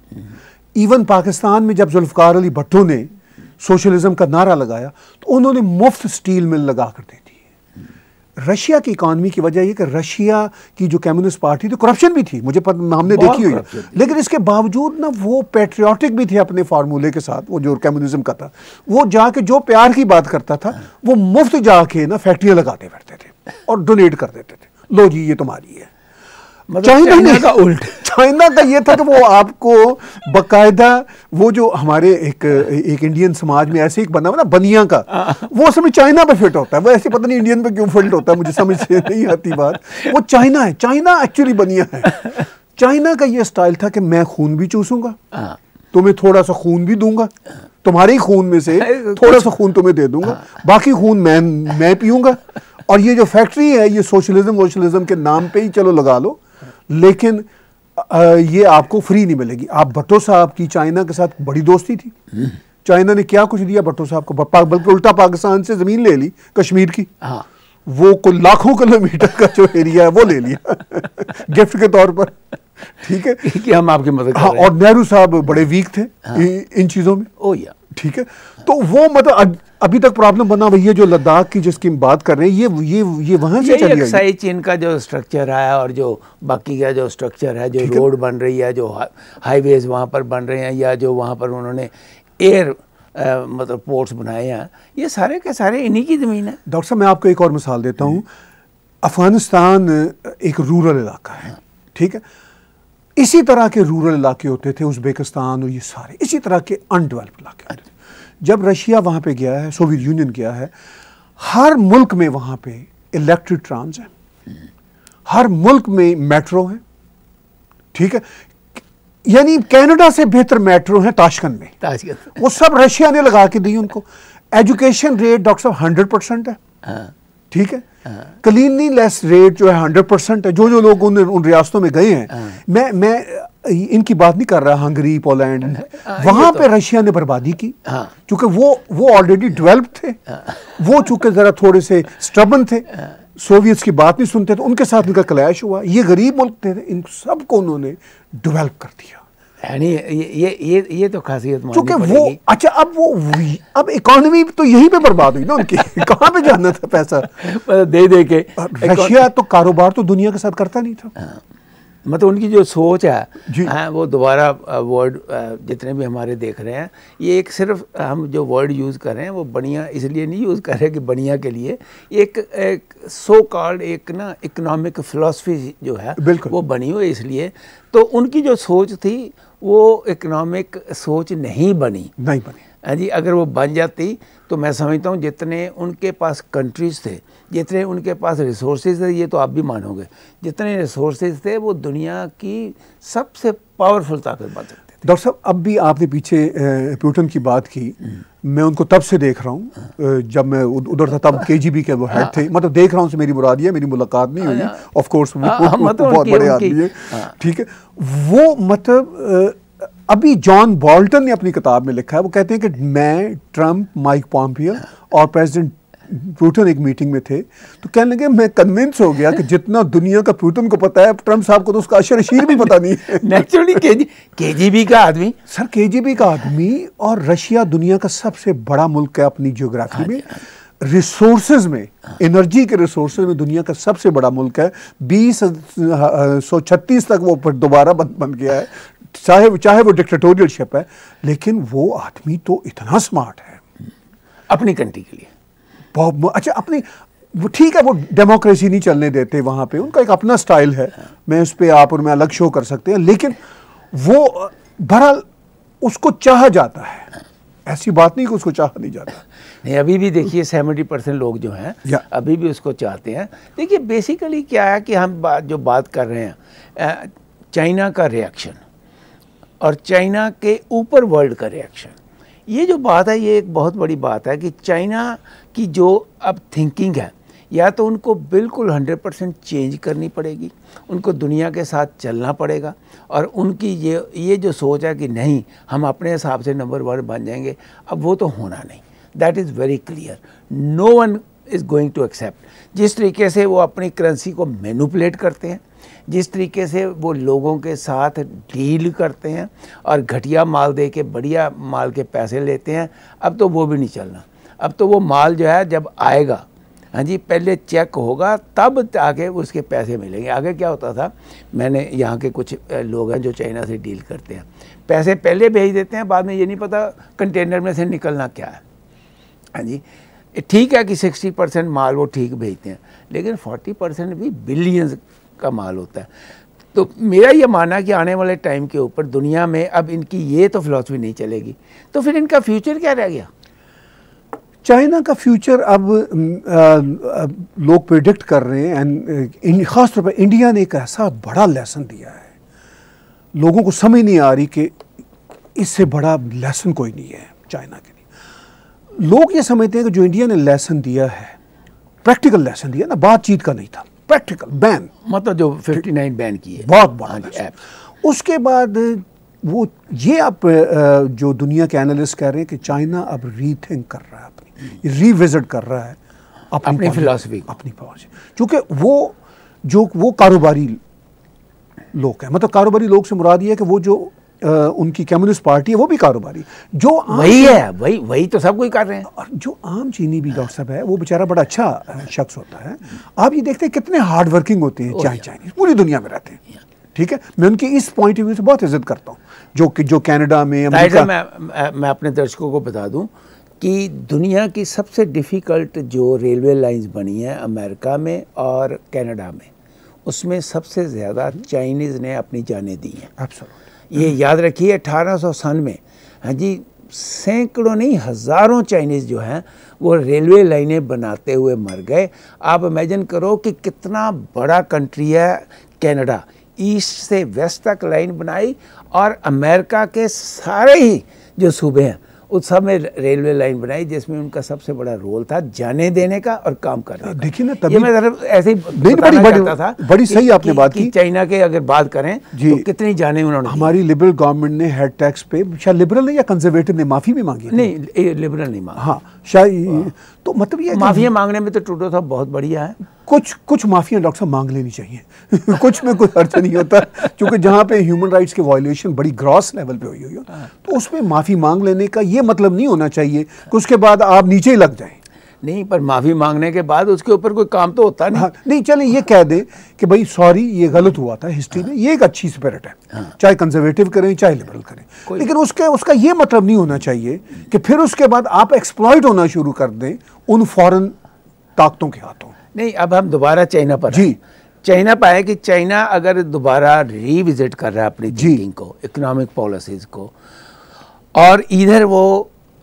इवन पाकिस्तान में जब जुल्फकार अली भट्टो ने सोशलिज्म का नारा लगाया तो उन्होंने मुफ्त स्टील मिल लगा कर दी रशिया की इकॉनमी की वजह यह कि रशिया की जो कम्युनिस्ट पार्टी थी करप्शन भी थी मुझे हमने देखी हुई लेकिन इसके बावजूद ना वो पेट्रियाटिक भी थे अपने फार्मूले के साथ वो जो कम्युनिज्म का था वो जाके जो प्यार की बात करता था वो मुफ्त जाके ना फैक्ट्रियाँ लगाते बैठते थे और डोनेट कर देते थे लो जी ये तुम्हारी है मतलब चाइना, का उल्ट चाइना का ये था कि वो आपको बकायदा वो जो हमारे एक एक इंडियन समाज में ऐसे एक बना हुआ ना बनिया का हाँ। वो समझ चाइना पे फिट होता है वो ऐसे पता नहीं इंडियन पे क्यों फिट होता है मुझे समझ से नहीं आती बात वो चाइना है चाइना एक्चुअली बनिया है चाइना का ये स्टाइल था कि मैं खून भी चूसूंगा हाँ। तुम्हें थोड़ा सा खून भी दूंगा तुम्हारे ही खून में से थोड़ा सा खून तुम्हें दे दूंगा हाँ। बाकी खून मैं मैं पीऊंगा और ये जो फैक्ट्री है ये सोशलिज्म सोशलिज्म के नाम पे ही चलो लगा लो लेकिन ये आपको फ्री नहीं मिलेगी आप भट्टो साहब की चाइना के साथ बड़ी दोस्ती थी चाइना ने क्या कुछ दिया भट्टो साहब को बल्कि उल्टा पाकिस्तान से ज़मीन ले ली कश्मीर की हाँ। वो को लाखों किलोमीटर का जो एरिया है वो ले लिया गिफ्ट के तौर पर ठीक है कि हम आपकी मदद हाँ और नेहरू साहब बड़े वीक थे हाँ। इन चीज़ों में ओ oh, या ठीक है तो वो मतलब अभी तक प्रॉब्लम बना हुई है जो लद्दाख की जिसकी हम बात कर रहे हैं ये ये ये वहाँ से चली एक्साई चीन का जो स्ट्रक्चर आया और जो बाकी का जो स्ट्रक्चर है जो रोड बन रही है जो हाईवेज वहाँ पर बन रहे हैं या जो वहाँ पर उन्होंने एयर मतलब पोर्ट्स बनाए हैं ये सारे के सारे इन्हीं की ज़मीन है डॉक्टर साहब मैं आपको एक और मिसाल देता हूँ अफ़गानिस्तान एक रूरल इलाका है ठीक है इसी तरह के रूरल इलाके होते थे उज्बेकिस्तान और ये सारे इसी तरह के अनडेवलप्ड इलाके होते थे जब रशिया वहाँ पे गया है सोवियत यूनियन गया है हर मुल्क में वहाँ पे इलेक्ट्रिक ट्राम्स हैं हर मुल्क में मेट्रो है ठीक है यानी कनाडा से बेहतर मेट्रो है ताशकन में वो सब रशिया ने लगा के दी उनको एजुकेशन रेट डॉक्टर साहब हंड्रेड परसेंट है हाँ। ठीक है क्लीनली लेस रेट जो है हंड्रेड परसेंट है जो जो लोग उन उन रियासतों में गए हैं हाँ। मैं मैं इनकी बात नहीं कर रहा हंगरी पोलैंड हाँ, तो वहां पे रशिया ने बर्बादी की क्योंकि हाँ। वो वो ऑलरेडी डेवलप थे वो चूंकि जरा थोड़े से स्टबन थे सोवियत्स की बात नहीं सुनते थे तो उनके साथ इनका क्लैश हुआ ये गरीब मुल्क थे इन सबको उन्होंने डिवेल्प कर दिया यानी ये ये ये तो खासियत चूंकि वो अच्छा अब वो अब इकोनॉमी तो यहीं पे बर्बाद हुई ना उनकी कहाँ पे जाना था पैसा मतलब दे दे के रशिया तो कारोबार तो दुनिया के साथ करता नहीं था हाँ। मतलब उनकी जो सोच है हाँ, वो दोबारा वर्ड जितने भी हमारे देख रहे हैं ये एक सिर्फ हम जो वर्ड यूज़ कर रहे हैं वो बढ़िया इसलिए नहीं यूज़ कर रहे कि बढ़िया के लिए एक एक सो कॉल्ड एक ना इकोनॉमिक फिलोसफी जो है वो बनी हुई इसलिए तो उनकी जो सोच थी वो इकोनॉमिक सोच नहीं बनी नहीं बनी हाँ जी अगर वो बन जाती तो मैं समझता हूँ जितने उनके पास कंट्रीज़ थे जितने उनके पास रिसोर्सेज थे ये तो आप भी मानोगे जितने रिसोर्सेज थे वो दुनिया की सबसे पावरफुल ताकत बन सकते डॉक्टर साहब अब भी आपने पीछे प्यूटन की बात की हम्म। मैं उनको तब से देख रहा हूँ हाँ। जब मैं उधर था तब के जी बी के वो हेड हाँ। थे मतलब देख रहा हूँ मेरी मुरादी है मेरी मुलाकात नहीं हुई ऑफकोर्स हाँ। मतलब बहुत बड़े आदमी है ठीक है वो मतलब अभी जॉन बॉल्टन ने अपनी किताब में लिखा है वो कहते हैं कि मैं ट्रंप माइक पॉम्पियो और प्रेसिडेंट पुटिन एक मीटिंग में थे तो कहने लगे मैं कन्विंस हो गया कि जितना दुनिया का पुटिन को पता है ट्रंप साहब को तो उसका अशर अशीर भी पता नहीं है नेचुरली केजीबी का आदमी सर केजीबी का आदमी और रशिया दुनिया का सबसे बड़ा मुल्क है अपनी हाँ जियोग्राफी में रिसोर्सेज हाँ में एनर्जी हाँ। के रिसोर्स में दुनिया का सबसे बड़ा मुल्क है बीस सौ छत्तीस तक वो दोबारा बंद बन गया है चाहे चाहे वो डिक्टेटोरियलशिप है लेकिन वो आदमी तो इतना स्मार्ट है अपनी कंट्री के लिए बहुत अच्छा अपनी वो ठीक है वो डेमोक्रेसी नहीं चलने देते वहाँ पे उनका एक अपना स्टाइल है मैं उस पर आप और मैं अलग शो कर सकते हैं लेकिन वो बहरहाल उसको चाह जाता है ऐसी बात नहीं कि उसको चाह नहीं जाता नहीं अभी भी देखिए सेवेंटी परसेंट लोग जो हैं अभी भी उसको चाहते हैं देखिए बेसिकली क्या है कि हम बा, जो बात कर रहे हैं चाइना का रिएक्शन और चाइना के ऊपर वर्ल्ड का रिएक्शन ये जो बात है ये एक बहुत बड़ी बात है कि चाइना की जो अब थिंकिंग है या तो उनको बिल्कुल 100 परसेंट चेंज करनी पड़ेगी उनको दुनिया के साथ चलना पड़ेगा और उनकी ये ये जो सोच है कि नहीं हम अपने हिसाब से नंबर वन बन जाएंगे अब वो तो होना नहीं that is very clear no one is going to accept जिस तरीके से वो अपनी करेंसी को मैनुपलेट करते हैं जिस तरीके से वो लोगों के साथ डील करते हैं और घटिया माल दे के बढ़िया माल के पैसे लेते हैं अब तो वो भी नहीं चलना अब तो वो माल जो है जब आएगा हाँ जी पहले चेक होगा तब आगे उसके पैसे मिलेंगे आगे क्या होता था मैंने यहाँ के कुछ लोग हैं जो चाइना से डील करते हैं पैसे पहले भेज देते हैं बाद में ये नहीं पता कंटेनर में से निकलना क्या है हाँ जी ठीक है कि 60 परसेंट माल वो ठीक भेजते हैं लेकिन 40 परसेंट भी बिलियंस का माल होता है तो मेरा ये मानना कि आने वाले टाइम के ऊपर दुनिया में अब इनकी ये तो फिलासफी नहीं चलेगी तो फिर इनका फ्यूचर क्या रह गया चाइना का फ्यूचर अब लोग प्रिडिक्ट कर रहे हैं एंड ख़ास तौर पर इंडिया ने एक ऐसा बड़ा लेसन दिया है लोगों को समझ नहीं आ रही कि इससे बड़ा लेसन कोई नहीं है चाइना के लिए लोग ये समझते हैं कि जो इंडिया ने लेसन दिया है प्रैक्टिकल लेसन दिया ना बातचीत का नहीं था प्रैक्टिकल बैन मतलब जो 59 बैन की है बहुत बड़ा ऐप हाँ उसके बाद वो ये आप जो दुनिया के एनालिस्ट कह रहे हैं कि चाइना अब रीथिंक कर रहा है अपनी रीविजिट कर रहा है अपनी फिलासफी अपनी पॉलिसी चूँकि वो जो वो कारोबारी लोग हैं मतलब कारोबारी लोग से मुराद ये है कि वो जो उनकी कम्युनिस्ट पार्टी है वो भी कारोबारी जो वही है वही वही तो सब कोई कर रहे हैं और जो आम चीनी भी डॉक्टर साहब है वो बेचारा बड़ा अच्छा शख्स होता है आप ये देखते हैं कितने हार्ड वर्किंग होते हैं चाहे चाइनीज पूरी दुनिया में रहते हैं ठीक है मैं उनकी इस पॉइंट ऑफ व्यू से बहुत इज्जत करता हूँ जो कि जो कैनेडा में अमेरिका मैं मैं अपने दर्शकों को बता दूँ कि दुनिया की सबसे डिफ़िकल्ट जो रेलवे लाइंस बनी हैं अमेरिका में और कनाडा में उसमें सबसे ज़्यादा चाइनीज़ ने अपनी जानें दी हैं ये हाँ। याद रखिए अठारह सौ सन में हाँ जी सैकड़ों नहीं हज़ारों चाइनीज़ जो हैं वो रेलवे लाइनें बनाते हुए मर गए आप इमेजिन करो कि कितना बड़ा कंट्री है कनाडा ईस्ट से वेस्ट तक लाइन बनाई और अमेरिका के सारे ही जो सूबे हैं उस समय रेलवे लाइन बनाई जिसमें उनका सबसे बड़ा रोल था जाने देने का और काम करने का देखिए ना तभी मैं ऐसे ही बड़ी बड़ी था बड़ी सही आपने बात की चाइना के अगर बात करें तो कितनी जाने उन्होंने हमारी लिबरल गवर्नमेंट ने हेड टैक्स पे शायद लिबरल या कंजर्वेटिव ने माफी भी मांगी नहीं लिबरल नहीं मांगा हाँ शायद हाँ। तो मतलब ये माफिया मांगने में तो ट्रूडो साहब बहुत बढ़िया है कुछ कुछ माफिया डॉक्टर साहब मांग लेनी चाहिए कुछ में कोई अर्थ नहीं होता क्योंकि जहाँ पे ह्यूमन राइट्स की वायलेशन बड़ी ग्रॉस लेवल पे हुई हुई हो तो उसमें माफ़ी मांग लेने का ये मतलब नहीं होना चाहिए कि उसके बाद आप नीचे ही लग जाए नहीं पर माफ़ी मांगने के बाद उसके ऊपर कोई काम तो होता नहीं हाँ, नहीं चले ये कह दे कि भाई सॉरी ये गलत हुआ था हिस्ट्री हाँ, में ये एक अच्छी स्पिरिट है हाँ, चाहे कंजर्वेटिव करें चाहे लिबरल करें लेकिन उसके उसका ये मतलब नहीं होना चाहिए कि फिर उसके बाद आप एक्सप्लॉयट होना शुरू कर दें उन फॉरन ताकतों के हाथों नहीं अब हम दोबारा चाइना पर जी चाइना पाए कि चाइना अगर दोबारा रिविजिट कर रहा है अपनी जी को इकोनॉमिक पॉलिसीज़ को और इधर वो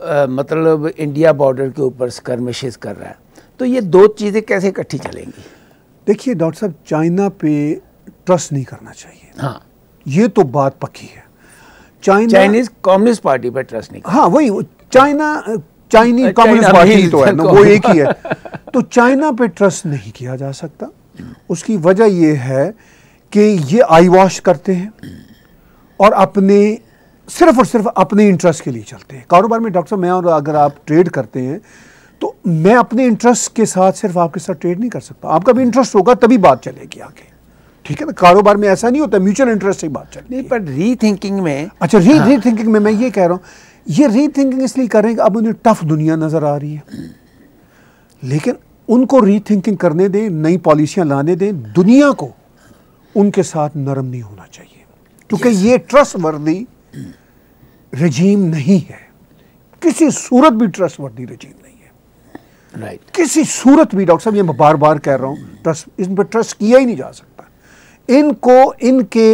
आ, मतलब इंडिया बॉर्डर के ऊपर स्कर्मिशेज कर रहा है तो ये दो चीज़ें कैसे इकट्ठी चलेंगी देखिए डॉक्टर साहब चाइना पे ट्रस्ट नहीं करना चाहिए हाँ ये तो बात पक्की है चाइना चाइनीज कम्युनिस्ट पार्टी पर ट्रस्ट नहीं हाँ वही चाइना चाइनीज कम्युनिस्ट पार्टी तो है ना वो एक ही है तो चाइना पे ट्रस्ट नहीं किया जा सकता उसकी वजह यह है कि ये आई वॉश करते हैं और अपने सिर्फ और सिर्फ अपने इंटरेस्ट के लिए चलते हैं कारोबार में डॉक्टर मैं और अगर आप ट्रेड करते हैं तो मैं अपने इंटरेस्ट के साथ सिर्फ आपके साथ ट्रेड नहीं कर सकता आपका भी इंटरेस्ट होगा तभी बात चलेगी आगे ठीक है ना कारोबार में ऐसा नहीं होता म्यूचुअल इंटरेस्ट से बात चलती नहीं पर रीथिंकिंग में अच्छा री हाँ। रीथिंकिंग में मैं ये कह रहा हूँ ये रीथिंकिंग इसलिए कर रहे हैं कि अब उन्हें टफ दुनिया नज़र आ रही है लेकिन उनको रीथिंकिंग करने दें नई पॉलिसियां लाने दें दुनिया को उनके साथ नरम नहीं होना चाहिए क्योंकि ये ट्रस्ट वर्दी रजीम नहीं है किसी सूरत भी ट्रस्ट वर्दी रजीम नहीं है राइट right. किसी सूरत भी डॉक्टर साहब ये मैं बार बार कह रहा हूँ ट्रस्ट इन पर ट्रस्ट किया ही नहीं जा सकता इनको इनके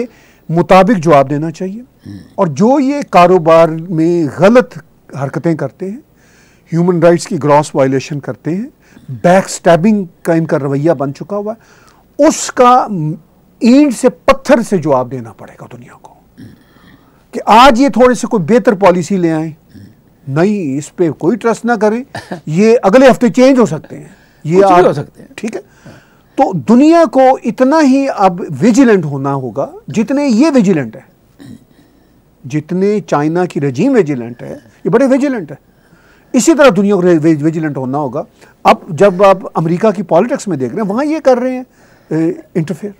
मुताबिक जवाब देना चाहिए हम्म। और जो ये कारोबार में गलत हरकतें करते हैं ह्यूमन राइट्स की ग्रॉस वायलेशन करते हैं बैक स्टैबिंग का इनका रवैया बन चुका हुआ है उसका ईंट से पत्थर से जवाब देना पड़ेगा दुनिया को कि आज ये थोड़े से कोई बेहतर पॉलिसी ले आए नहीं इस पर कोई ट्रस्ट ना करें ये अगले हफ्ते चेंज हो सकते हैं ये आज हो सकते हैं ठीक है तो दुनिया को इतना ही अब विजिलेंट होना होगा जितने ये विजिलेंट है जितने चाइना की रजीम विजिलेंट है ये बड़े विजिलेंट है इसी तरह दुनिया को विजिलेंट होना होगा अब जब आप अमेरिका की पॉलिटिक्स में देख रहे हैं वहां ये कर रहे हैं इंटरफेयर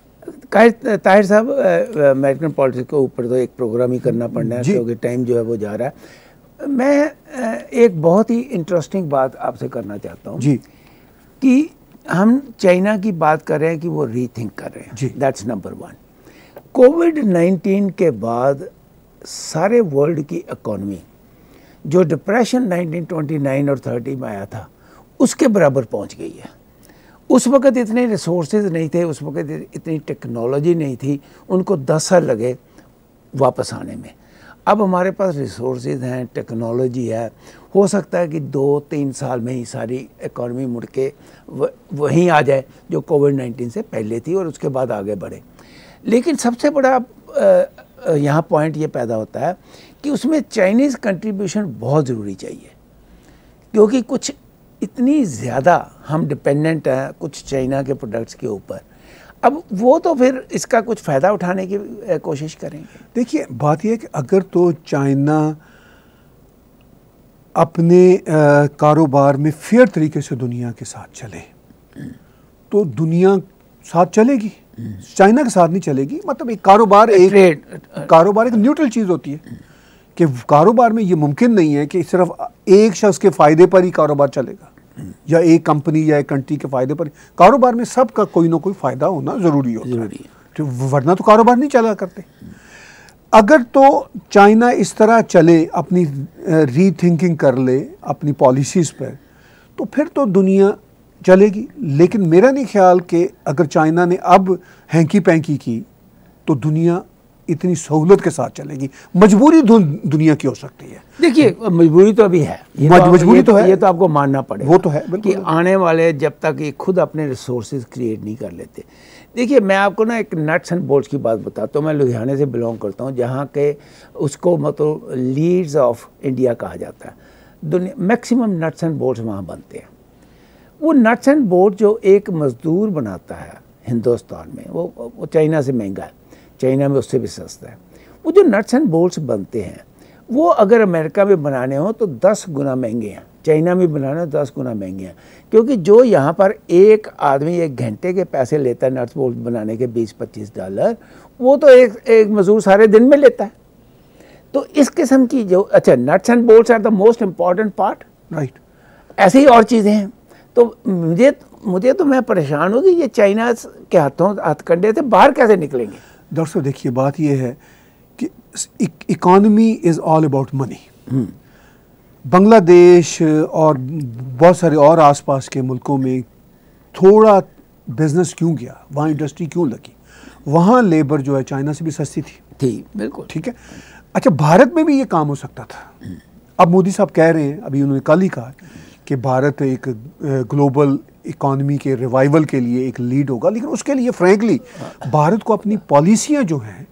ताहिर साहब अमेरिकन पॉलिटिक्स के ऊपर तो एक प्रोग्राम ही करना पड़ना है क्योंकि टाइम जो है वो जा रहा है मैं एक बहुत ही इंटरेस्टिंग बात आपसे करना चाहता हूँ जी कि हम चाइना की बात कर रहे हैं कि वो रीथिंक कर रहे हैं that's number one Covid nineteen के बाद सारे वर्ल्ड की इकोनमी जो डिप्रेशन 1929 और 30 में आया था उसके बराबर पहुंच गई है उस वक़्त इतने रिसोर्सेज नहीं थे उस वक़्त इतनी टेक्नोलॉजी नहीं थी उनको दस साल लगे वापस आने में अब हमारे पास रिसोर्सेज हैं टेक्नोलॉजी है हो सकता है कि दो तीन साल में ही सारी इकॉनमी मुड़ के वहीं आ जाए जो कोविड नाइन्टीन से पहले थी और उसके बाद आगे बढ़े लेकिन सबसे बड़ा यहाँ पॉइंट ये पैदा होता है कि उसमें चाइनीज़ कंट्रीब्यूशन बहुत ज़रूरी चाहिए क्योंकि कुछ इतनी ज़्यादा हम डिपेंडेंट हैं कुछ चाइना के प्रोडक्ट्स के ऊपर अब वो तो फिर इसका कुछ फ़ायदा उठाने की कोशिश करेंगे देखिए बात यह कि अगर तो चाइना अपने कारोबार में फेयर तरीके से दुनिया के साथ चले तो दुनिया साथ चलेगी हम्म। चाइना के साथ नहीं चलेगी मतलब एक कारोबार एक कारोबार एक न्यूट्रल चीज़ होती है हम्म। कि कारोबार में ये मुमकिन नहीं है कि सिर्फ एक शख्स के फ़ायदे पर ही कारोबार चलेगा या एक कंपनी या एक कंट्री के फ़ायदे पर कारोबार में सबका कोई ना कोई फ़ायदा होना ज़रूरी होता जरूरी है तो वरना तो कारोबार नहीं चला करते अगर तो चाइना इस तरह चले अपनी रीथिंकिंग कर ले अपनी पॉलिसीज़ पर तो फिर तो दुनिया चलेगी लेकिन मेरा नहीं ख्याल कि अगर चाइना ने अब हैंकी पैंकी की तो दुनिया इतनी सहूलत के साथ चलेगी मजबूरी दुनिया की हो सकती है देखिए मजबूरी तो अभी है तो मजबूरी तो, तो है ये तो आपको मानना पड़ेगा वो तो है कि आने वाले जब तक ये खुद अपने रिसोर्स क्रिएट नहीं कर लेते देखिए मैं आपको ना एक नट्स एंड बोल्ट की बात बताता हूँ तो मैं लुधियाने से बिलोंग करता हूँ जहाँ के उसको मतलब लीड्स ऑफ इंडिया कहा जाता है दुनिया मैक्सिमम नट्स एंड बोल्ट वहाँ बनते हैं वो नट्स एंड बोल्ट जो एक मज़दूर बनाता है हिंदुस्तान में वो, वो चाइना से महंगा है चाइना में उससे भी सस्ता है वो जो नट्स एंड बोल्ट्स बनते हैं वो अगर अमेरिका में बनाने हों तो दस गुना महंगे हैं चाइना में बनाने हों तो दस गुना महंगे हैं क्योंकि जो यहाँ पर एक आदमी एक घंटे के पैसे लेता है नट्स बोल्ट बनाने के बीस पच्चीस डॉलर वो तो एक एक मज़दूर सारे दिन में लेता है तो इस किस्म की जो अच्छा nuts and bolts are the most important part right ऐसे ही और चीज़ें हैं तो मुझे मुझे तो मैं परेशान होगी ये चाइना के हाथों हथकंडे से बाहर कैसे निकलेंगे दरअसल देखिए बात यह है कि economy is all about money Bangladesh और बहुत सारे और आसपास के मुल्कों में थोड़ा बिजनेस क्यों गया वहाँ इंडस्ट्री क्यों लगी वहाँ लेबर जो है चाइना से भी सस्ती थी थी बिल्कुल ठीक है अच्छा भारत में भी ये काम हो सकता था हम्म। अब मोदी साहब कह रहे हैं अभी उन्होंने कल ही कहा कि भारत एक ग्लोबल इकॉनमी के रिवाइवल के लिए एक लीड होगा लेकिन उसके लिए फ्रेंकली भारत को अपनी पॉलिसियाँ जो हैं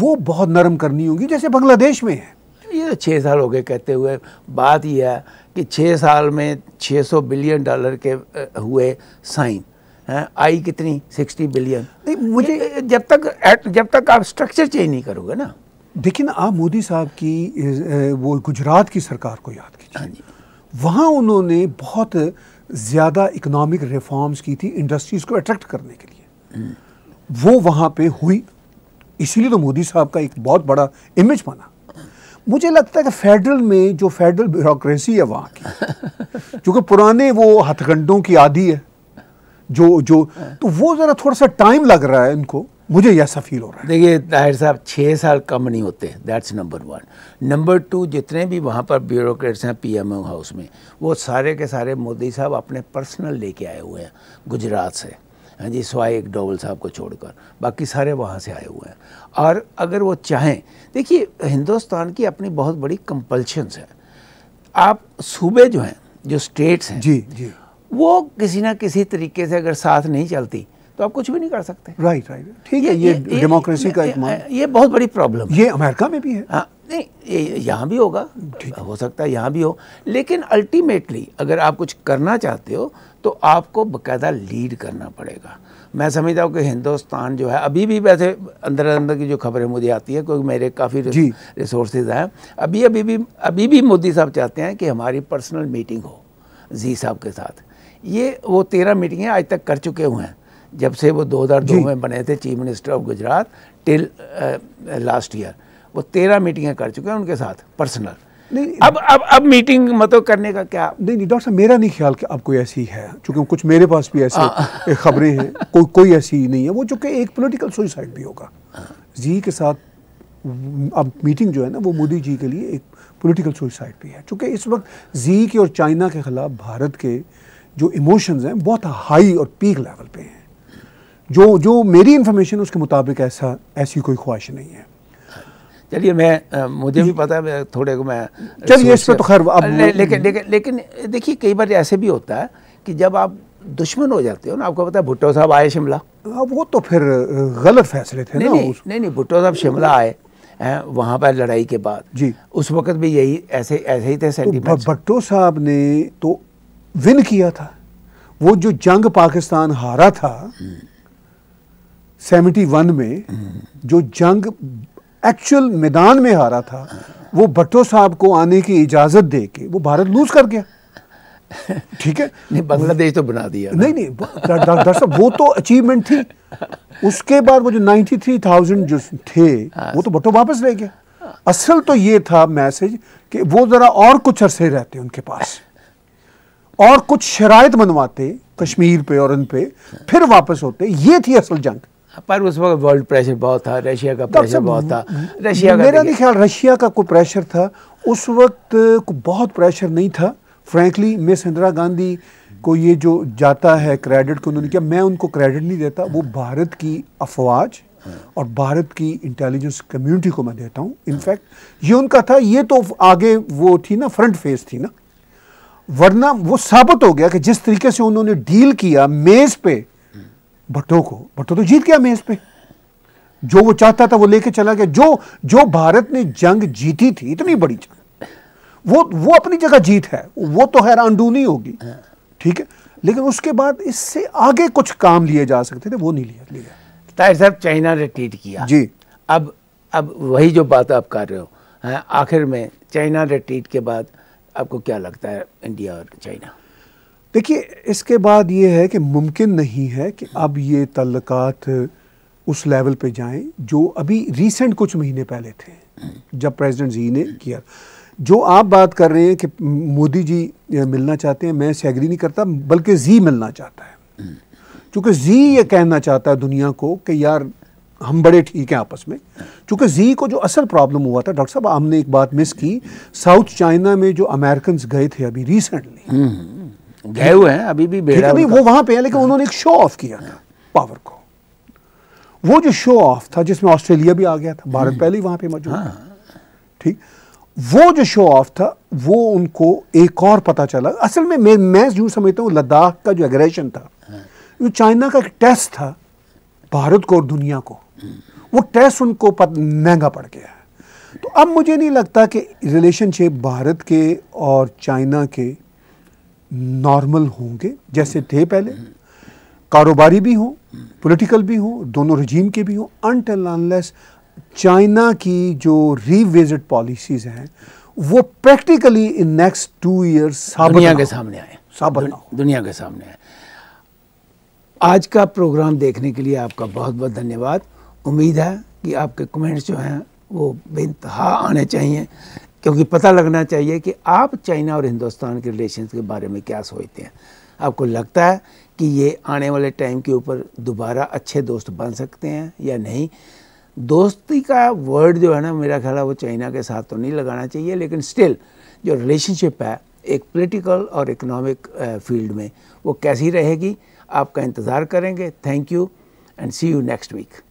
वो बहुत नरम करनी होगी जैसे बांग्लादेश में है ये तो छः साल हो गए कहते हुए बात यह है कि छः साल में 600 बिलियन डॉलर के हुए साइन है आई कितनी 60 बिलियन नहीं मुझे जब तक जब तक आप स्ट्रक्चर चेंज नहीं करोगे ना देखिए ना आप मोदी साहब की वो गुजरात की सरकार को याद कीजिए हाँ वहाँ उन्होंने बहुत ज़्यादा इकोनॉमिक रिफॉर्म्स की थी इंडस्ट्रीज़ को अट्रैक्ट करने के लिए वो वहाँ पे हुई इसीलिए तो मोदी साहब का एक बहुत बड़ा इमेज बना मुझे लगता है कि फेडरल में जो फेडरल ब्यूरोक्रेसी है वहाँ की क्योंकि पुराने वो हथकंडों की आदि है जो जो हाँ। तो वो ज़रा थोड़ा सा टाइम लग रहा है इनको मुझे ऐसा फील हो रहा है देखिए ताहिर साहब छः साल कम नहीं होते that's number one number two जितने भी वहाँ पर ब्यूरोक्रेट्स हैं पीएमओ हाउस में वो सारे के सारे मोदी साहब अपने पर्सनल लेके आए हुए हैं गुजरात से हाँ जी सवाए एक डोवल साहब को छोड़कर बाकी सारे वहाँ से आए हुए हैं और अगर वो चाहें देखिए हिंदुस्तान की अपनी बहुत बड़ी कंपल्शंस है आप सूबे जो हैं जो स्टेट्स हैं जी जी वो किसी ना किसी तरीके से अगर साथ नहीं चलती तो आप कुछ भी नहीं कर सकते राइट राइट ठीक है ये डेमोक्रेसी का एक ये बहुत बड़ी प्रॉब्लम ये अमेरिका में भी है हाँ, नहीं यहाँ भी होगा हो सकता है यहाँ भी हो लेकिन अल्टीमेटली अगर आप कुछ करना चाहते हो तो आपको बकायदा लीड करना पड़ेगा मैं समझता हूँ कि हिंदुस्तान जो है अभी भी वैसे अंदर अंदर की जो खबरें मुझे आती है क्योंकि मेरे काफ़ी रिसोर्सेज हैं अभी अभी भी अभी भी मोदी साहब चाहते हैं कि हमारी पर्सनल मीटिंग हो जी साहब के साथ ये वो तेरह मीटिंगें आज तक कर चुके हुए हैं जब से वो 2002 में बने थे chief minister of Gujarat till last year वो तेरह मीटिंगें कर चुके हैं उनके साथ पर्सनल नहीं अब अब अब मीटिंग मतलब करने का क्या नहीं नहीं डॉक्टर साहब मेरा नहीं ख्याल कि अब कोई ऐसी है चूंकि कुछ मेरे पास भी ऐसे हाँ। खबरें हैं कोई कोई ऐसी नहीं है वो चूंकि एक पोलिटिकल सुइसाइड भी होगा जी के साथ अब मीटिंग जो है ना वो मोदी जी के लिए एक पॉलिटिकल सुइसाइड भी है चूंकि इस वक्त जी के और चाइना के खिलाफ भारत के जो इमोशंस हैं बहुत हाई और पीक लेवल पे हैं जो जो मेरी इन्फॉर्मेशन उसके मुताबिक ऐसा ऐसी कोई ख्वाहिश नहीं है चलिए मैं आ, मुझे भी पता है मैं थोड़े को मैं चलिए इस पर तो खैर अब ले, लेकिन लेकिन लेकिन देखिए कई बार ऐसे भी होता है कि जब आप दुश्मन हो जाते हो ना आपको पता है भुट्टो साहब आए शिमला हाँ, वो तो फिर गलत फैसले थे नहीं ना नहीं, नहीं नहीं भुट्टो साहब शिमला आए हैं वहाँ पर लड़ाई के बाद जी उस वक्त भी यही ऐसे ऐसे ही थे भट्टो तो भुट्टो साहब ने तो विन किया था वो जो जंग पाकिस्तान हारा था हम्म। सेवेंटी वन में जो जंग एक्चुअल मैदान में हारा था वो भट्टो साहब को आने की इजाज़त दे के वो भारत लूज कर गया ठीक है नहीं बांग्लादेश तो बना दिया नहीं नहीं डॉक्टर साहब वो तो अचीवमेंट थी उसके बाद वो जो थ्री थाउजेंड जो थे हाँ। वो तो भट्टो वापस ले गया असल तो ये था मैसेज कि वो ज़रा और कुछ अरसे रहते उनके पास और कुछ शराय बनवाते कश्मीर पे और उन पे फिर वापस होते ये थी असल जंग पर उस वक्त वर्ल्ड प्रेशर बहुत था रशिया का प्रेशर बहुत था रशिया मेरा नहीं ख्याल रशिया का कोई प्रेशर था उस वक्त को बहुत प्रेशर नहीं था फ्रेंकली मिस इंदिरा गांधी को ये जो जाता है क्रेडिट को उन्होंने किया मैं उनको क्रेडिट नहीं देता वो भारत की अफवाज और भारत की इंटेलिजेंस कम्युनिटी को मैं देता हूँ इनफैक्ट ये उनका था ये तो आगे वो थी ना फ्रंट फेस थी ना वरना वो साबित हो गया कि जिस तरीके से उन्होंने डील किया मेज़ पे भट्टो को भट्टो तो जीत गया मेज पे जो वो चाहता था वो लेके चला गया जो जो भारत ने जंग जीती थी इतनी बड़ी जंग वो वो अपनी जगह जीत है वो तो नहीं होगी ठीक है लेकिन उसके बाद इससे आगे कुछ काम लिए जा सकते थे वो नहीं लिया लिया साहब चाइना ने ट्रीट किया जी अब अब वही जो बात आप कर रहे हो आखिर में चाइना रिट्रीट के बाद आपको क्या लगता है इंडिया और चाइना देखिए इसके बाद ये है कि मुमकिन नहीं है कि अब ये तल्लक उस लेवल पे जाएं जो अभी रीसेंट कुछ महीने पहले थे जब प्रेसिडेंट जी ने किया जो आप बात कर रहे हैं कि मोदी जी मिलना चाहते हैं मैं इससे एग्री नहीं करता बल्कि जी मिलना चाहता है क्योंकि जी ये कहना चाहता है दुनिया को कि यार हम बड़े ठीक हैं आपस में क्योंकि जी को जो असल प्रॉब्लम हुआ था डॉक्टर साहब हमने एक बात मिस की साउथ चाइना में जो अमेरिकन गए थे अभी रिसेंटली गए हुए हैं अभी भी बेड़ा भी वो वहां पे है लेकिन उन्होंने एक शो ऑफ किया था पावर को वो जो शो ऑफ था जिसमें ऑस्ट्रेलिया भी आ गया था भारत हम्म। पहले ही वहां पे मौजूद था हाँ। ठीक वो जो शो ऑफ था वो उनको एक और पता चला असल में मैं मैं यूँ समझता हूँ लद्दाख का जो एग्रेशन था वो हाँ। चाइना का एक टेस्ट था भारत को और दुनिया को हम्म। वो टेस्ट उनको महंगा पड़ गया है तो अब मुझे नहीं लगता कि रिलेशनशिप भारत के और चाइना के नॉर्मल होंगे जैसे थे पहले कारोबारी भी हों पॉलिटिकल भी हों दोनों रजीम के भी हों अनलेस चाइना की जो रीविजिट पॉलिसीज़ हैं वो practically in next two years दुनिया के सामने आए साबित दुन, दुनिया के सामने आए आज का प्रोग्राम देखने के लिए आपका बहुत बहुत धन्यवाद उम्मीद है कि आपके कमेंट्स जो हैं वो बेतहा आने चाहिए क्योंकि पता लगना चाहिए कि आप चाइना और हिंदुस्तान के रिलेशन के बारे में क्या सोचते हैं आपको लगता है कि ये आने वाले टाइम के ऊपर दोबारा अच्छे दोस्त बन सकते हैं या नहीं दोस्ती का वर्ड जो है ना मेरा ख्याल है वो चाइना के साथ तो नहीं लगाना चाहिए लेकिन स्टिल जो रिलेशनशिप है एक पॉलिटिकल और इकोनॉमिक फील्ड में वो कैसी रहेगी आपका इंतज़ार करेंगे thank you and see you next week